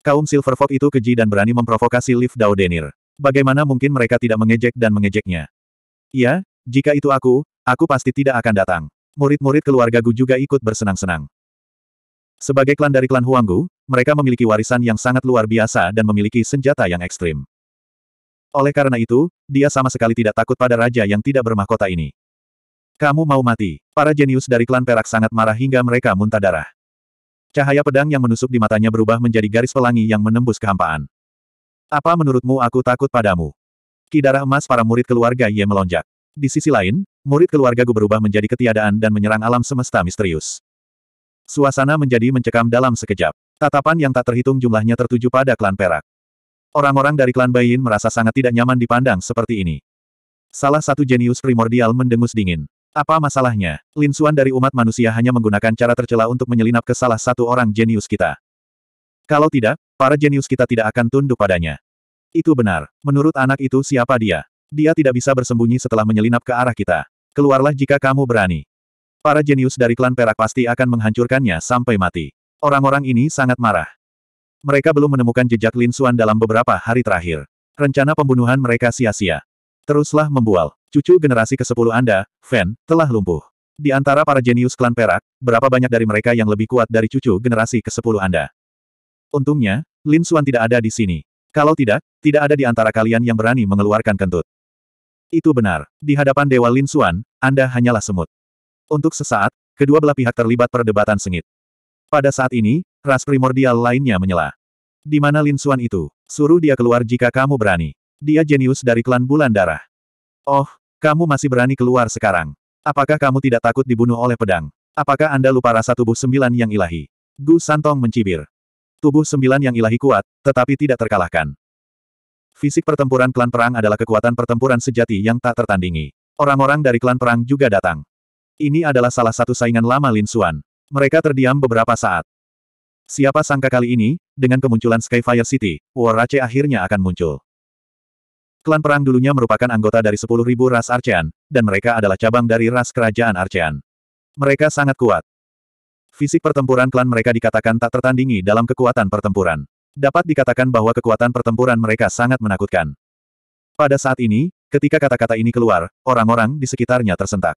Kaum Silver Fox itu keji dan berani memprovokasi Liv Dao Denir. Bagaimana mungkin mereka tidak mengejek dan mengejeknya? Iya, jika itu aku, aku pasti tidak akan datang. Murid-murid keluarga Gu juga ikut bersenang-senang. Sebagai klan dari klan Huanggu, mereka memiliki warisan yang sangat luar biasa dan memiliki senjata yang ekstrim. Oleh karena itu, dia sama sekali tidak takut pada raja yang tidak bermahkota ini. Kamu mau mati. Para jenius dari klan perak sangat marah hingga mereka muntah darah. Cahaya pedang yang menusuk di matanya berubah menjadi garis pelangi yang menembus kehampaan. Apa menurutmu aku takut padamu? Kidara emas para murid keluarga Ye melonjak. Di sisi lain, murid keluarga Gu berubah menjadi ketiadaan dan menyerang alam semesta misterius. Suasana menjadi mencekam dalam sekejap. Tatapan yang tak terhitung jumlahnya tertuju pada klan perak. Orang-orang dari klan Bayin merasa sangat tidak nyaman dipandang seperti ini. Salah satu jenius primordial mendengus dingin. Apa masalahnya? Linsuan dari umat manusia hanya menggunakan cara tercela untuk menyelinap ke salah satu orang jenius kita. Kalau tidak, para jenius kita tidak akan tunduk padanya. Itu benar. Menurut anak itu siapa dia? Dia tidak bisa bersembunyi setelah menyelinap ke arah kita. Keluarlah jika kamu berani. Para jenius dari klan Perak pasti akan menghancurkannya sampai mati. Orang-orang ini sangat marah. Mereka belum menemukan jejak Linsuan dalam beberapa hari terakhir. Rencana pembunuhan mereka sia-sia. Teruslah membual. Cucu generasi ke-10 Anda, Fan, telah lumpuh. Di antara para jenius klan perak, berapa banyak dari mereka yang lebih kuat dari cucu generasi ke-10 Anda? Untungnya, Lin Suan tidak ada di sini. Kalau tidak, tidak ada di antara kalian yang berani mengeluarkan kentut. Itu benar. Di hadapan Dewa Lin Suan, Anda hanyalah semut. Untuk sesaat, kedua belah pihak terlibat perdebatan sengit. Pada saat ini, ras primordial lainnya menyela. Di mana Lin Suan itu? Suruh dia keluar jika kamu berani. Dia jenius dari klan Bulan Darah. Oh, kamu masih berani keluar sekarang. Apakah kamu tidak takut dibunuh oleh pedang? Apakah Anda lupa rasa tubuh sembilan yang ilahi? Gu Santong mencibir. Tubuh sembilan yang ilahi kuat, tetapi tidak terkalahkan. Fisik pertempuran klan perang adalah kekuatan pertempuran sejati yang tak tertandingi. Orang-orang dari klan perang juga datang. Ini adalah salah satu saingan lama Lin Xuan. Mereka terdiam beberapa saat. Siapa sangka kali ini, dengan kemunculan Skyfire City, War akhirnya akan muncul. Klan perang dulunya merupakan anggota dari 10.000 ras Archean, dan mereka adalah cabang dari ras kerajaan Archean. Mereka sangat kuat. Fisik pertempuran klan mereka dikatakan tak tertandingi dalam kekuatan pertempuran. Dapat dikatakan bahwa kekuatan pertempuran mereka sangat menakutkan. Pada saat ini, ketika kata-kata ini keluar, orang-orang di sekitarnya tersentak.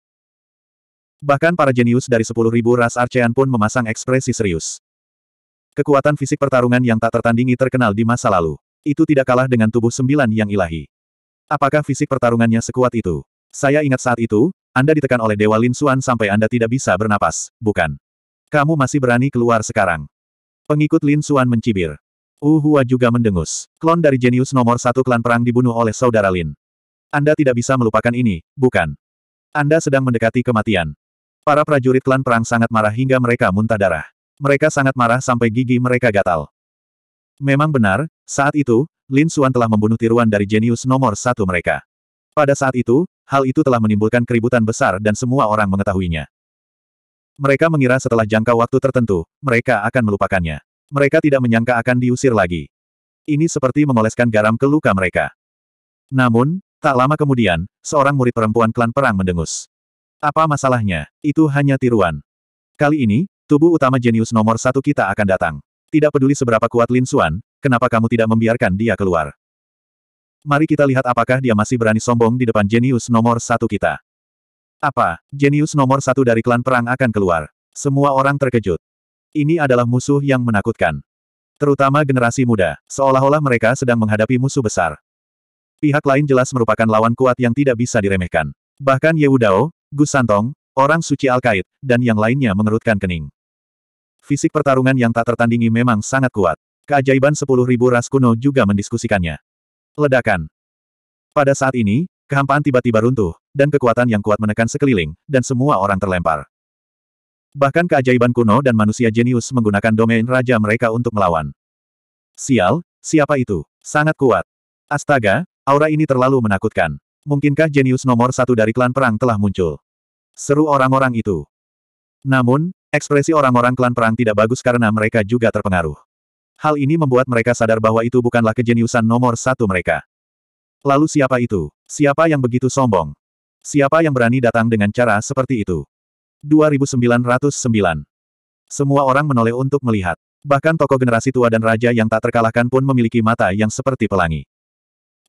Bahkan para jenius dari 10.000 ras Archean pun memasang ekspresi serius. Kekuatan fisik pertarungan yang tak tertandingi terkenal di masa lalu. Itu tidak kalah dengan tubuh sembilan yang ilahi. Apakah fisik pertarungannya sekuat itu? Saya ingat saat itu, Anda ditekan oleh Dewa Lin Suan sampai Anda tidak bisa bernapas, bukan? Kamu masih berani keluar sekarang. Pengikut Lin Suan mencibir. Wu Hua juga mendengus. Klon dari jenius nomor satu klan perang dibunuh oleh saudara Lin. Anda tidak bisa melupakan ini, bukan? Anda sedang mendekati kematian. Para prajurit klan perang sangat marah hingga mereka muntah darah. Mereka sangat marah sampai gigi mereka gatal. Memang benar, saat itu, Lin Xuan telah membunuh tiruan dari jenius nomor satu mereka. Pada saat itu, hal itu telah menimbulkan keributan besar dan semua orang mengetahuinya. Mereka mengira setelah jangka waktu tertentu, mereka akan melupakannya. Mereka tidak menyangka akan diusir lagi. Ini seperti mengoleskan garam ke luka mereka. Namun, tak lama kemudian, seorang murid perempuan klan perang mendengus. Apa masalahnya? Itu hanya tiruan. Kali ini, tubuh utama jenius nomor satu kita akan datang. Tidak peduli seberapa kuat Lin Suan, kenapa kamu tidak membiarkan dia keluar? Mari kita lihat apakah dia masih berani sombong di depan jenius nomor satu kita. Apa, jenius nomor satu dari klan perang akan keluar? Semua orang terkejut. Ini adalah musuh yang menakutkan. Terutama generasi muda, seolah-olah mereka sedang menghadapi musuh besar. Pihak lain jelas merupakan lawan kuat yang tidak bisa diremehkan. Bahkan Yehudao, Gus Santong, orang suci Al-Kaid, dan yang lainnya mengerutkan kening. Fisik pertarungan yang tak tertandingi memang sangat kuat. Keajaiban sepuluh ribu ras kuno juga mendiskusikannya. Ledakan. Pada saat ini, kehampaan tiba-tiba runtuh, dan kekuatan yang kuat menekan sekeliling, dan semua orang terlempar. Bahkan keajaiban kuno dan manusia jenius menggunakan domain raja mereka untuk melawan. Sial, siapa itu? Sangat kuat. Astaga, aura ini terlalu menakutkan. Mungkinkah jenius nomor satu dari klan perang telah muncul? Seru orang-orang itu. Namun, Ekspresi orang-orang klan perang tidak bagus karena mereka juga terpengaruh. Hal ini membuat mereka sadar bahwa itu bukanlah kejeniusan nomor satu mereka. Lalu siapa itu? Siapa yang begitu sombong? Siapa yang berani datang dengan cara seperti itu? 2909 Semua orang menoleh untuk melihat. Bahkan tokoh generasi tua dan raja yang tak terkalahkan pun memiliki mata yang seperti pelangi.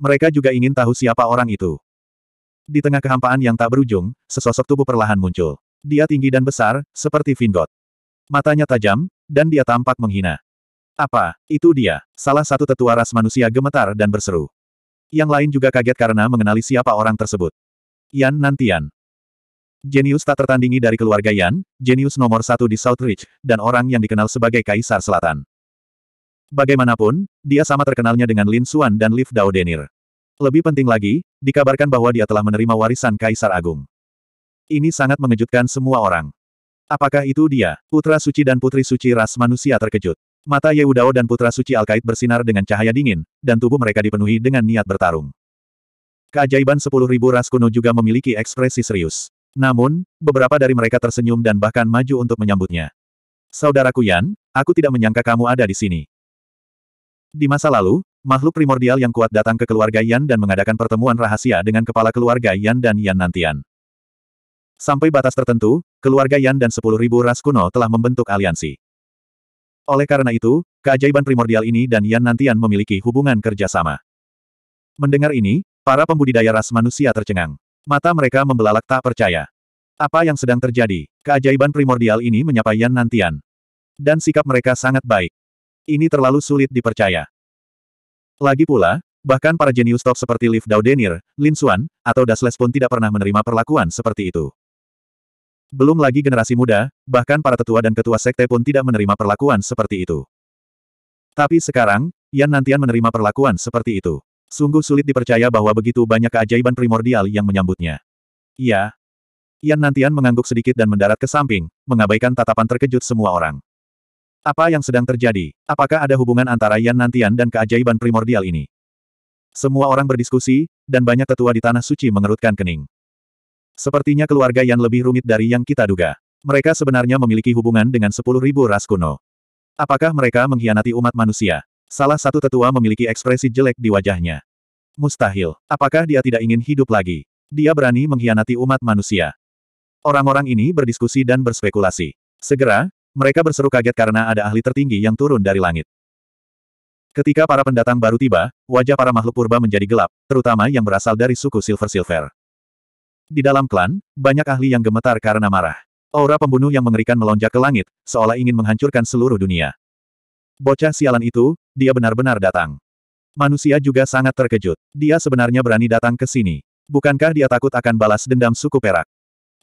Mereka juga ingin tahu siapa orang itu. Di tengah kehampaan yang tak berujung, sesosok tubuh perlahan muncul. Dia tinggi dan besar, seperti Vingot. Matanya tajam, dan dia tampak menghina. Apa, itu dia, salah satu tetua ras manusia gemetar dan berseru. Yang lain juga kaget karena mengenali siapa orang tersebut. Yan Nantian. Jenius tak tertandingi dari keluarga Yan, jenius nomor satu di Southridge, dan orang yang dikenal sebagai Kaisar Selatan. Bagaimanapun, dia sama terkenalnya dengan Lin Xuan dan Liv Dao Denir. Lebih penting lagi, dikabarkan bahwa dia telah menerima warisan Kaisar Agung. Ini sangat mengejutkan semua orang. Apakah itu dia? Putra suci dan putri suci ras manusia terkejut. Mata Yehudao dan putra suci Alkait bersinar dengan cahaya dingin, dan tubuh mereka dipenuhi dengan niat bertarung. Keajaiban sepuluh ribu ras kuno juga memiliki ekspresi serius. Namun, beberapa dari mereka tersenyum dan bahkan maju untuk menyambutnya. Saudaraku Yan, aku tidak menyangka kamu ada di sini. Di masa lalu, makhluk primordial yang kuat datang ke keluarga Yan dan mengadakan pertemuan rahasia dengan kepala keluarga Yan dan Yan Nantian. Sampai batas tertentu, keluarga Yan dan 10.000 ras kuno telah membentuk aliansi. Oleh karena itu, keajaiban primordial ini dan Yan Nantian memiliki hubungan kerjasama. Mendengar ini, para pembudidaya ras manusia tercengang. Mata mereka membelalak tak percaya. Apa yang sedang terjadi? Keajaiban primordial ini menyapa Yan Nantian. Dan sikap mereka sangat baik. Ini terlalu sulit dipercaya. Lagi pula, bahkan para jenius top seperti Liv Daudenir, Lin Suan, atau Dasles pun tidak pernah menerima perlakuan seperti itu. Belum lagi generasi muda, bahkan para tetua dan ketua sekte pun tidak menerima perlakuan seperti itu. Tapi sekarang, Yan Nantian menerima perlakuan seperti itu. Sungguh sulit dipercaya bahwa begitu banyak keajaiban primordial yang menyambutnya. Iya. Yan Nantian mengangguk sedikit dan mendarat ke samping, mengabaikan tatapan terkejut semua orang. Apa yang sedang terjadi? Apakah ada hubungan antara Yan Nantian dan keajaiban primordial ini? Semua orang berdiskusi, dan banyak tetua di Tanah Suci mengerutkan kening. Sepertinya keluarga yang lebih rumit dari yang kita duga. Mereka sebenarnya memiliki hubungan dengan sepuluh ribu ras kuno. Apakah mereka mengkhianati umat manusia? Salah satu tetua memiliki ekspresi jelek di wajahnya. Mustahil. Apakah dia tidak ingin hidup lagi? Dia berani mengkhianati umat manusia. Orang-orang ini berdiskusi dan berspekulasi. Segera, mereka berseru kaget karena ada ahli tertinggi yang turun dari langit. Ketika para pendatang baru tiba, wajah para makhluk purba menjadi gelap, terutama yang berasal dari suku Silver Silver. Di dalam klan, banyak ahli yang gemetar karena marah. Aura pembunuh yang mengerikan melonjak ke langit, seolah ingin menghancurkan seluruh dunia. Bocah sialan itu, dia benar-benar datang. Manusia juga sangat terkejut. Dia sebenarnya berani datang ke sini. Bukankah dia takut akan balas dendam suku perak?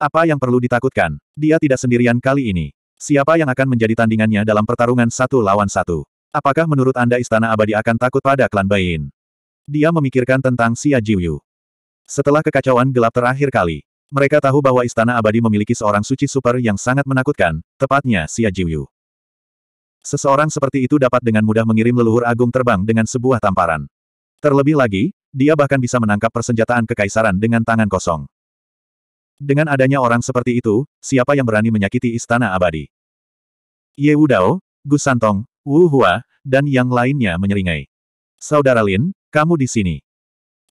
Apa yang perlu ditakutkan? Dia tidak sendirian kali ini. Siapa yang akan menjadi tandingannya dalam pertarungan satu lawan satu? Apakah menurut Anda Istana Abadi akan takut pada klan Bayin? Dia memikirkan tentang Xia Jiuyu. Setelah kekacauan gelap terakhir kali, mereka tahu bahwa Istana Abadi memiliki seorang suci super yang sangat menakutkan, tepatnya Xia Jiuyu. Seseorang seperti itu dapat dengan mudah mengirim leluhur agung terbang dengan sebuah tamparan. Terlebih lagi, dia bahkan bisa menangkap persenjataan kekaisaran dengan tangan kosong. Dengan adanya orang seperti itu, siapa yang berani menyakiti Istana Abadi? Ye Wudao, Gu Santong, Wu Hua, dan yang lainnya menyeringai. Saudara Lin, kamu di sini.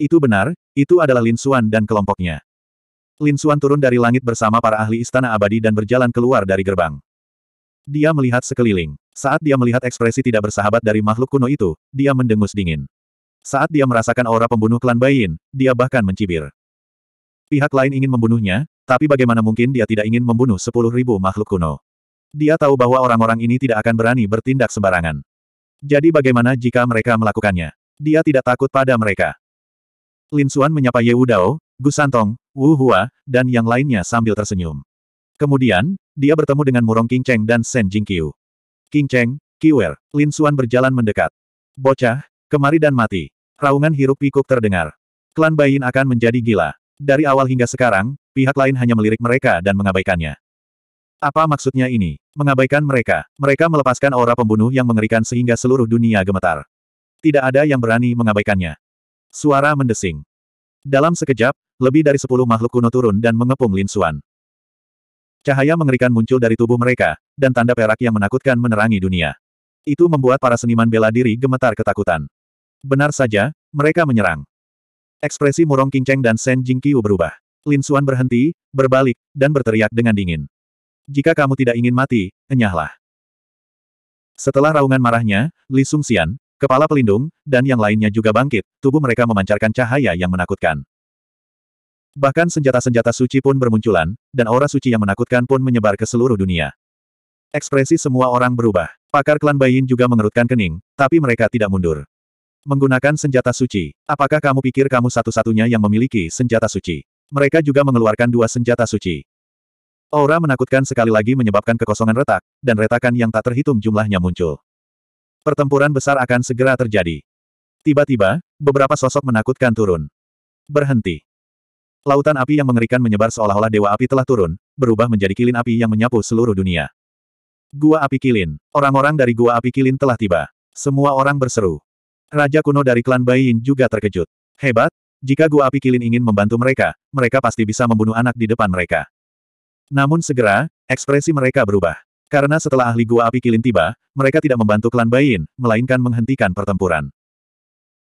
Itu benar, itu adalah Lin Suan dan kelompoknya. Lin Suan turun dari langit bersama para ahli istana abadi dan berjalan keluar dari gerbang. Dia melihat sekeliling. Saat dia melihat ekspresi tidak bersahabat dari makhluk kuno itu, dia mendengus dingin. Saat dia merasakan aura pembunuh klan Bayin, dia bahkan mencibir. Pihak lain ingin membunuhnya, tapi bagaimana mungkin dia tidak ingin membunuh sepuluh ribu makhluk kuno. Dia tahu bahwa orang-orang ini tidak akan berani bertindak sembarangan. Jadi bagaimana jika mereka melakukannya? Dia tidak takut pada mereka. Lin Xuan menyapa Ye Wudao, Gu Santong, Wu Hua, dan yang lainnya sambil tersenyum. Kemudian, dia bertemu dengan Murong King Cheng dan Shen Jingqiu. King Cheng, Kiwer, Lin Xuan berjalan mendekat. Bocah, kemari dan mati. Raungan hiruk pikuk terdengar. Klan Bayin akan menjadi gila. Dari awal hingga sekarang, pihak lain hanya melirik mereka dan mengabaikannya. Apa maksudnya ini? Mengabaikan mereka. Mereka melepaskan aura pembunuh yang mengerikan sehingga seluruh dunia gemetar. Tidak ada yang berani mengabaikannya. Suara mendesing. Dalam sekejap, lebih dari sepuluh makhluk kuno turun dan mengepung Lin Xuan. Cahaya mengerikan muncul dari tubuh mereka, dan tanda perak yang menakutkan menerangi dunia. Itu membuat para seniman bela diri gemetar ketakutan. Benar saja, mereka menyerang. Ekspresi murong Kinceng dan Jing Jingqiu berubah. Lin Xuan berhenti, berbalik, dan berteriak dengan dingin. Jika kamu tidak ingin mati, enyahlah. Setelah raungan marahnya, Li Sung Xian, Kepala pelindung, dan yang lainnya juga bangkit, tubuh mereka memancarkan cahaya yang menakutkan. Bahkan senjata-senjata suci pun bermunculan, dan aura suci yang menakutkan pun menyebar ke seluruh dunia. Ekspresi semua orang berubah. Pakar klan Bayin juga mengerutkan kening, tapi mereka tidak mundur. Menggunakan senjata suci, apakah kamu pikir kamu satu-satunya yang memiliki senjata suci? Mereka juga mengeluarkan dua senjata suci. Aura menakutkan sekali lagi menyebabkan kekosongan retak, dan retakan yang tak terhitung jumlahnya muncul. Pertempuran besar akan segera terjadi. Tiba-tiba, beberapa sosok menakutkan turun. Berhenti. Lautan api yang mengerikan menyebar seolah-olah dewa api telah turun, berubah menjadi kilin api yang menyapu seluruh dunia. Gua api kilin. Orang-orang dari gua api kilin telah tiba. Semua orang berseru. Raja kuno dari klan Baiyin juga terkejut. Hebat, jika gua api kilin ingin membantu mereka, mereka pasti bisa membunuh anak di depan mereka. Namun segera, ekspresi mereka berubah. Karena setelah ahli gua api kilin tiba, mereka tidak membantu klan Bayin, melainkan menghentikan pertempuran.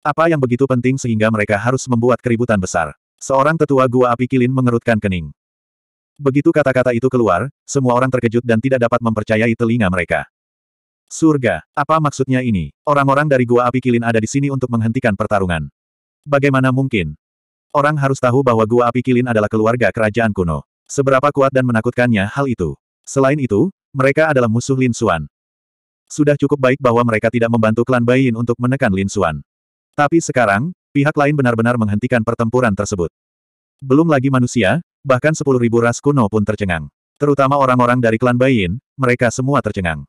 Apa yang begitu penting sehingga mereka harus membuat keributan besar. Seorang tetua gua api kilin mengerutkan kening. Begitu kata-kata itu keluar, semua orang terkejut dan tidak dapat mempercayai telinga mereka. Surga, apa maksudnya ini? Orang-orang dari gua api kilin ada di sini untuk menghentikan pertarungan. Bagaimana mungkin? Orang harus tahu bahwa gua api kilin adalah keluarga kerajaan kuno. Seberapa kuat dan menakutkannya hal itu. Selain itu, mereka adalah musuh Lin Xuan. Sudah cukup baik bahwa mereka tidak membantu klan Yin untuk menekan Lin Xuan. Tapi sekarang, pihak lain benar-benar menghentikan pertempuran tersebut. Belum lagi manusia, bahkan sepuluh ribu ras kuno pun tercengang. Terutama orang-orang dari klan Yin, mereka semua tercengang.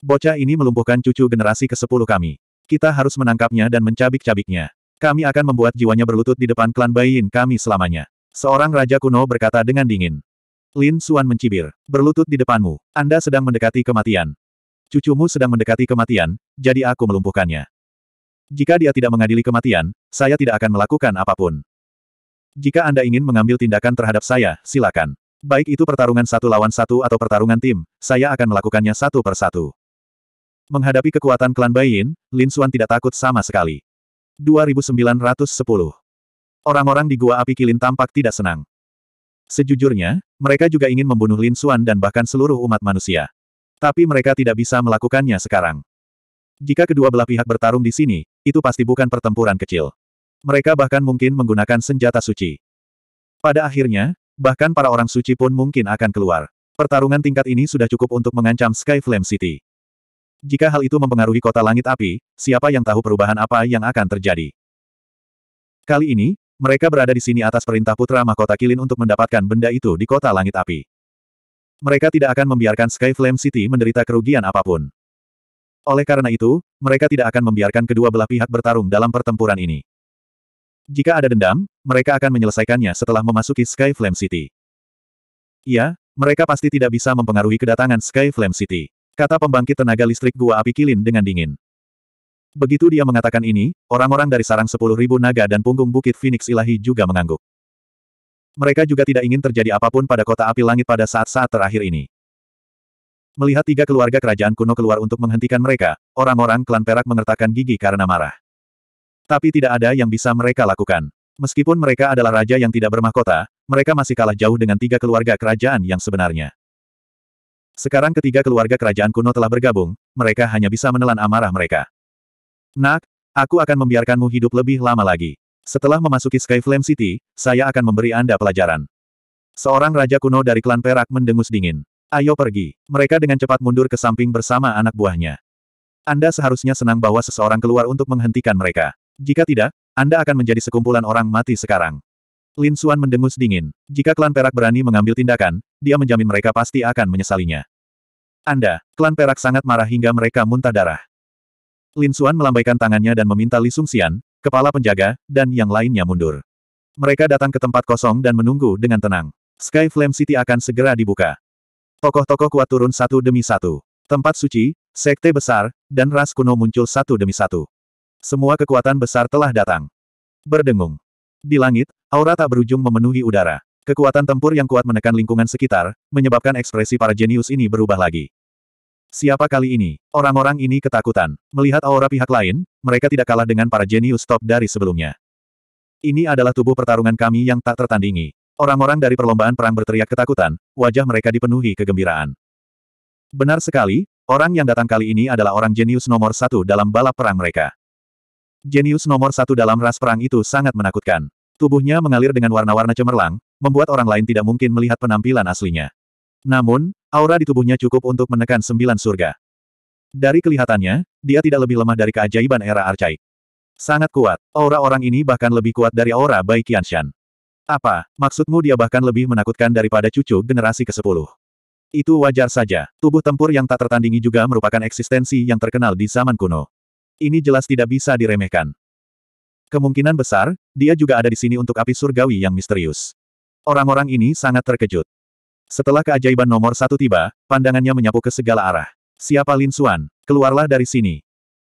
Bocah ini melumpuhkan cucu generasi ke-10 kami. Kita harus menangkapnya dan mencabik-cabiknya. Kami akan membuat jiwanya berlutut di depan klan Yin kami selamanya. Seorang raja kuno berkata dengan dingin. Lin Suan mencibir. Berlutut di depanmu. Anda sedang mendekati kematian. Cucumu sedang mendekati kematian, jadi aku melumpuhkannya. Jika dia tidak mengadili kematian, saya tidak akan melakukan apapun. Jika Anda ingin mengambil tindakan terhadap saya, silakan. Baik itu pertarungan satu lawan satu atau pertarungan tim, saya akan melakukannya satu per satu. Menghadapi kekuatan klan Bayin, Lin Suan tidak takut sama sekali. 2910 Orang-orang di Gua Api Kilin tampak tidak senang. Sejujurnya, mereka juga ingin membunuh Lin Xuan dan bahkan seluruh umat manusia. Tapi mereka tidak bisa melakukannya sekarang. Jika kedua belah pihak bertarung di sini, itu pasti bukan pertempuran kecil. Mereka bahkan mungkin menggunakan senjata suci. Pada akhirnya, bahkan para orang suci pun mungkin akan keluar. Pertarungan tingkat ini sudah cukup untuk mengancam Sky Flame City. Jika hal itu mempengaruhi kota langit api, siapa yang tahu perubahan apa yang akan terjadi? Kali ini, mereka berada di sini atas perintah Putra Mahkota Kilin untuk mendapatkan benda itu di kota langit api. Mereka tidak akan membiarkan Sky Flame City menderita kerugian apapun. Oleh karena itu, mereka tidak akan membiarkan kedua belah pihak bertarung dalam pertempuran ini. Jika ada dendam, mereka akan menyelesaikannya setelah memasuki Sky Flame City. Ya, mereka pasti tidak bisa mempengaruhi kedatangan Sky Flame City. Kata pembangkit tenaga listrik gua api kilin dengan dingin. Begitu dia mengatakan ini, orang-orang dari sarang sepuluh ribu naga dan punggung bukit Phoenix ilahi juga mengangguk. Mereka juga tidak ingin terjadi apapun pada kota api langit pada saat-saat terakhir ini. Melihat tiga keluarga kerajaan kuno keluar untuk menghentikan mereka, orang-orang klan perak mengertakkan gigi karena marah. Tapi tidak ada yang bisa mereka lakukan. Meskipun mereka adalah raja yang tidak bermahkota, mereka masih kalah jauh dengan tiga keluarga kerajaan yang sebenarnya. Sekarang ketiga keluarga kerajaan kuno telah bergabung, mereka hanya bisa menelan amarah mereka. Nak, aku akan membiarkanmu hidup lebih lama lagi. Setelah memasuki Sky Flame City, saya akan memberi Anda pelajaran. Seorang raja kuno dari klan Perak mendengus dingin. Ayo pergi. Mereka dengan cepat mundur ke samping bersama anak buahnya. Anda seharusnya senang bahwa seseorang keluar untuk menghentikan mereka. Jika tidak, Anda akan menjadi sekumpulan orang mati sekarang. Lin Xuan mendengus dingin. Jika klan Perak berani mengambil tindakan, dia menjamin mereka pasti akan menyesalinya. Anda, klan Perak sangat marah hingga mereka muntah darah. Lin Xuan melambaikan tangannya dan meminta Li Xian, kepala penjaga, dan yang lainnya mundur. Mereka datang ke tempat kosong dan menunggu dengan tenang. Sky Flame City akan segera dibuka. Tokoh-tokoh kuat turun satu demi satu. Tempat suci, sekte besar, dan ras kuno muncul satu demi satu. Semua kekuatan besar telah datang. Berdengung. Di langit, aura tak berujung memenuhi udara. Kekuatan tempur yang kuat menekan lingkungan sekitar, menyebabkan ekspresi para jenius ini berubah lagi. Siapa kali ini? Orang-orang ini ketakutan. Melihat aura pihak lain, mereka tidak kalah dengan para jenius top dari sebelumnya. Ini adalah tubuh pertarungan kami yang tak tertandingi. Orang-orang dari perlombaan perang berteriak ketakutan, wajah mereka dipenuhi kegembiraan. Benar sekali, orang yang datang kali ini adalah orang jenius nomor satu dalam balap perang mereka. Jenius nomor satu dalam ras perang itu sangat menakutkan. Tubuhnya mengalir dengan warna-warna cemerlang, membuat orang lain tidak mungkin melihat penampilan aslinya. Namun, aura di tubuhnya cukup untuk menekan sembilan surga. Dari kelihatannya, dia tidak lebih lemah dari keajaiban era arcaik. Sangat kuat, aura orang ini bahkan lebih kuat dari aura Bai Qianshan. Apa, maksudmu dia bahkan lebih menakutkan daripada cucu generasi ke-10? Itu wajar saja, tubuh tempur yang tak tertandingi juga merupakan eksistensi yang terkenal di zaman kuno. Ini jelas tidak bisa diremehkan. Kemungkinan besar, dia juga ada di sini untuk api surgawi yang misterius. Orang-orang ini sangat terkejut. Setelah keajaiban nomor satu tiba, pandangannya menyapu ke segala arah. Siapa Lin Xuan? Keluarlah dari sini.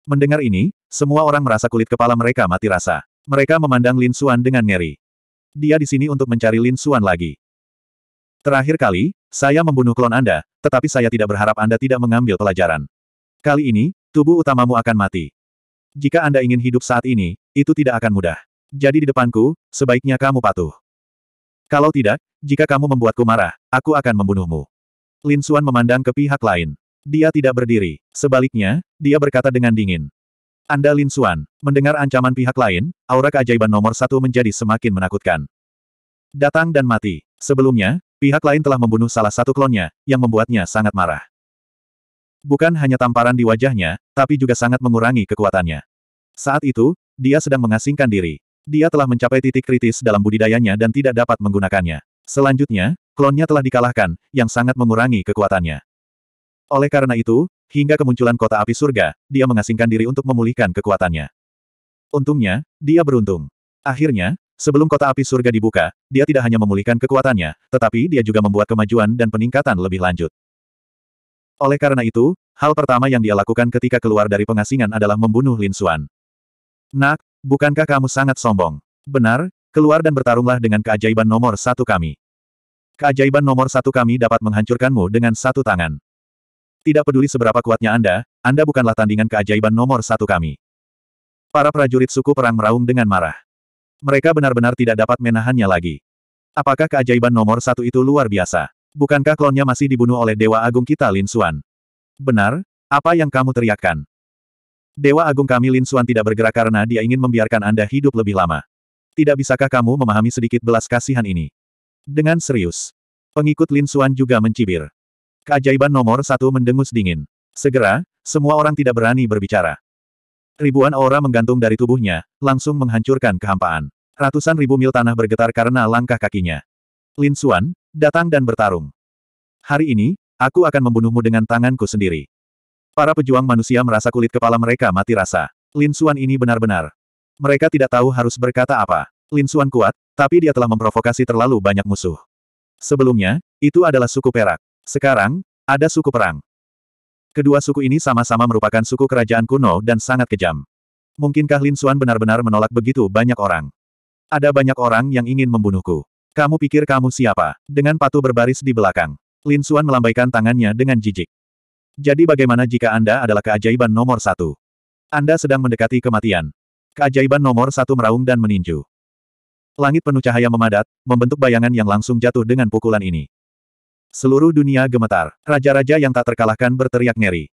Mendengar ini, semua orang merasa kulit kepala mereka mati rasa. Mereka memandang Lin Xuan dengan ngeri. Dia di sini untuk mencari Lin Xuan lagi. Terakhir kali, saya membunuh klon Anda, tetapi saya tidak berharap Anda tidak mengambil pelajaran. Kali ini, tubuh utamamu akan mati. Jika Anda ingin hidup saat ini, itu tidak akan mudah. Jadi di depanku, sebaiknya kamu patuh. Kalau tidak, jika kamu membuatku marah, aku akan membunuhmu. Lin Suan memandang ke pihak lain. Dia tidak berdiri. Sebaliknya, dia berkata dengan dingin. Anda Lin Suan, mendengar ancaman pihak lain, aura keajaiban nomor satu menjadi semakin menakutkan. Datang dan mati. Sebelumnya, pihak lain telah membunuh salah satu klonnya, yang membuatnya sangat marah. Bukan hanya tamparan di wajahnya, tapi juga sangat mengurangi kekuatannya. Saat itu, dia sedang mengasingkan diri. Dia telah mencapai titik kritis dalam budidayanya dan tidak dapat menggunakannya. Selanjutnya, klonnya telah dikalahkan, yang sangat mengurangi kekuatannya. Oleh karena itu, hingga kemunculan kota api surga, dia mengasingkan diri untuk memulihkan kekuatannya. Untungnya, dia beruntung. Akhirnya, sebelum kota api surga dibuka, dia tidak hanya memulihkan kekuatannya, tetapi dia juga membuat kemajuan dan peningkatan lebih lanjut. Oleh karena itu, hal pertama yang dia lakukan ketika keluar dari pengasingan adalah membunuh Lin Xuan. Nak, Bukankah kamu sangat sombong? Benar, keluar dan bertarunglah dengan keajaiban nomor satu kami. Keajaiban nomor satu kami dapat menghancurkanmu dengan satu tangan. Tidak peduli seberapa kuatnya Anda, Anda bukanlah tandingan keajaiban nomor satu kami. Para prajurit suku perang meraung dengan marah. Mereka benar-benar tidak dapat menahannya lagi. Apakah keajaiban nomor satu itu luar biasa? Bukankah klonnya masih dibunuh oleh Dewa Agung kita Lin Xuan? Benar, apa yang kamu teriakkan? Dewa Agung kami Lin Xuan tidak bergerak karena dia ingin membiarkan Anda hidup lebih lama. Tidak bisakah kamu memahami sedikit belas kasihan ini? Dengan serius. Pengikut Lin Xuan juga mencibir. Keajaiban nomor satu mendengus dingin. Segera, semua orang tidak berani berbicara. Ribuan aura menggantung dari tubuhnya, langsung menghancurkan kehampaan. Ratusan ribu mil tanah bergetar karena langkah kakinya. Lin Xuan, datang dan bertarung. Hari ini, aku akan membunuhmu dengan tanganku sendiri. Para pejuang manusia merasa kulit kepala mereka mati rasa. Lin Xuan ini benar-benar. Mereka tidak tahu harus berkata apa. Lin Xuan kuat, tapi dia telah memprovokasi terlalu banyak musuh. Sebelumnya, itu adalah suku perak. Sekarang, ada suku perang. Kedua suku ini sama-sama merupakan suku kerajaan kuno dan sangat kejam. Mungkinkah Lin Xuan benar-benar menolak begitu banyak orang? Ada banyak orang yang ingin membunuhku. Kamu pikir kamu siapa? Dengan patuh berbaris di belakang. Lin Xuan melambaikan tangannya dengan jijik. Jadi bagaimana jika Anda adalah keajaiban nomor satu? Anda sedang mendekati kematian. Keajaiban nomor satu meraung dan meninju. Langit penuh cahaya memadat, membentuk bayangan yang langsung jatuh dengan pukulan ini. Seluruh dunia gemetar. Raja-raja yang tak terkalahkan berteriak ngeri.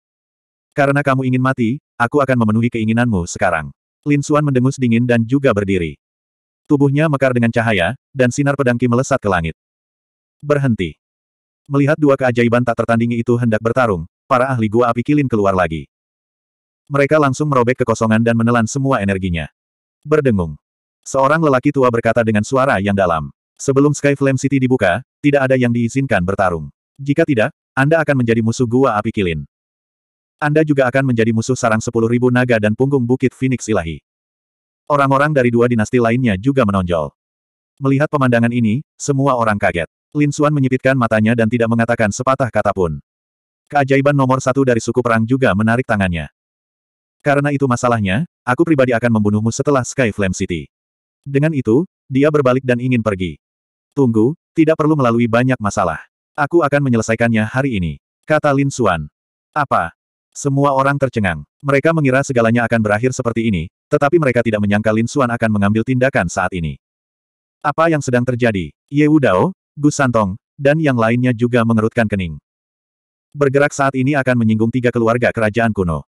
Karena kamu ingin mati, aku akan memenuhi keinginanmu sekarang. Lin Xuan mendengus dingin dan juga berdiri. Tubuhnya mekar dengan cahaya, dan sinar pedangki melesat ke langit. Berhenti. Melihat dua keajaiban tak tertandingi itu hendak bertarung, para ahli gua api kilin keluar lagi. Mereka langsung merobek kekosongan dan menelan semua energinya. Berdengung. Seorang lelaki tua berkata dengan suara yang dalam. Sebelum Sky Flame City dibuka, tidak ada yang diizinkan bertarung. Jika tidak, Anda akan menjadi musuh gua api kilin. Anda juga akan menjadi musuh sarang sepuluh ribu naga dan punggung bukit Phoenix ilahi. Orang-orang dari dua dinasti lainnya juga menonjol. Melihat pemandangan ini, semua orang kaget. Lin Xuan menyipitkan matanya dan tidak mengatakan sepatah kata pun. Keajaiban nomor satu dari suku perang juga menarik tangannya. Karena itu masalahnya, aku pribadi akan membunuhmu setelah Sky Flame City. Dengan itu, dia berbalik dan ingin pergi. Tunggu, tidak perlu melalui banyak masalah. Aku akan menyelesaikannya hari ini. Kata Lin Suan. Apa? Semua orang tercengang. Mereka mengira segalanya akan berakhir seperti ini, tetapi mereka tidak menyangka Lin Suan akan mengambil tindakan saat ini. Apa yang sedang terjadi? Ye Wudao, Gu Santong, dan yang lainnya juga mengerutkan kening. Bergerak saat ini akan menyinggung tiga keluarga kerajaan kuno.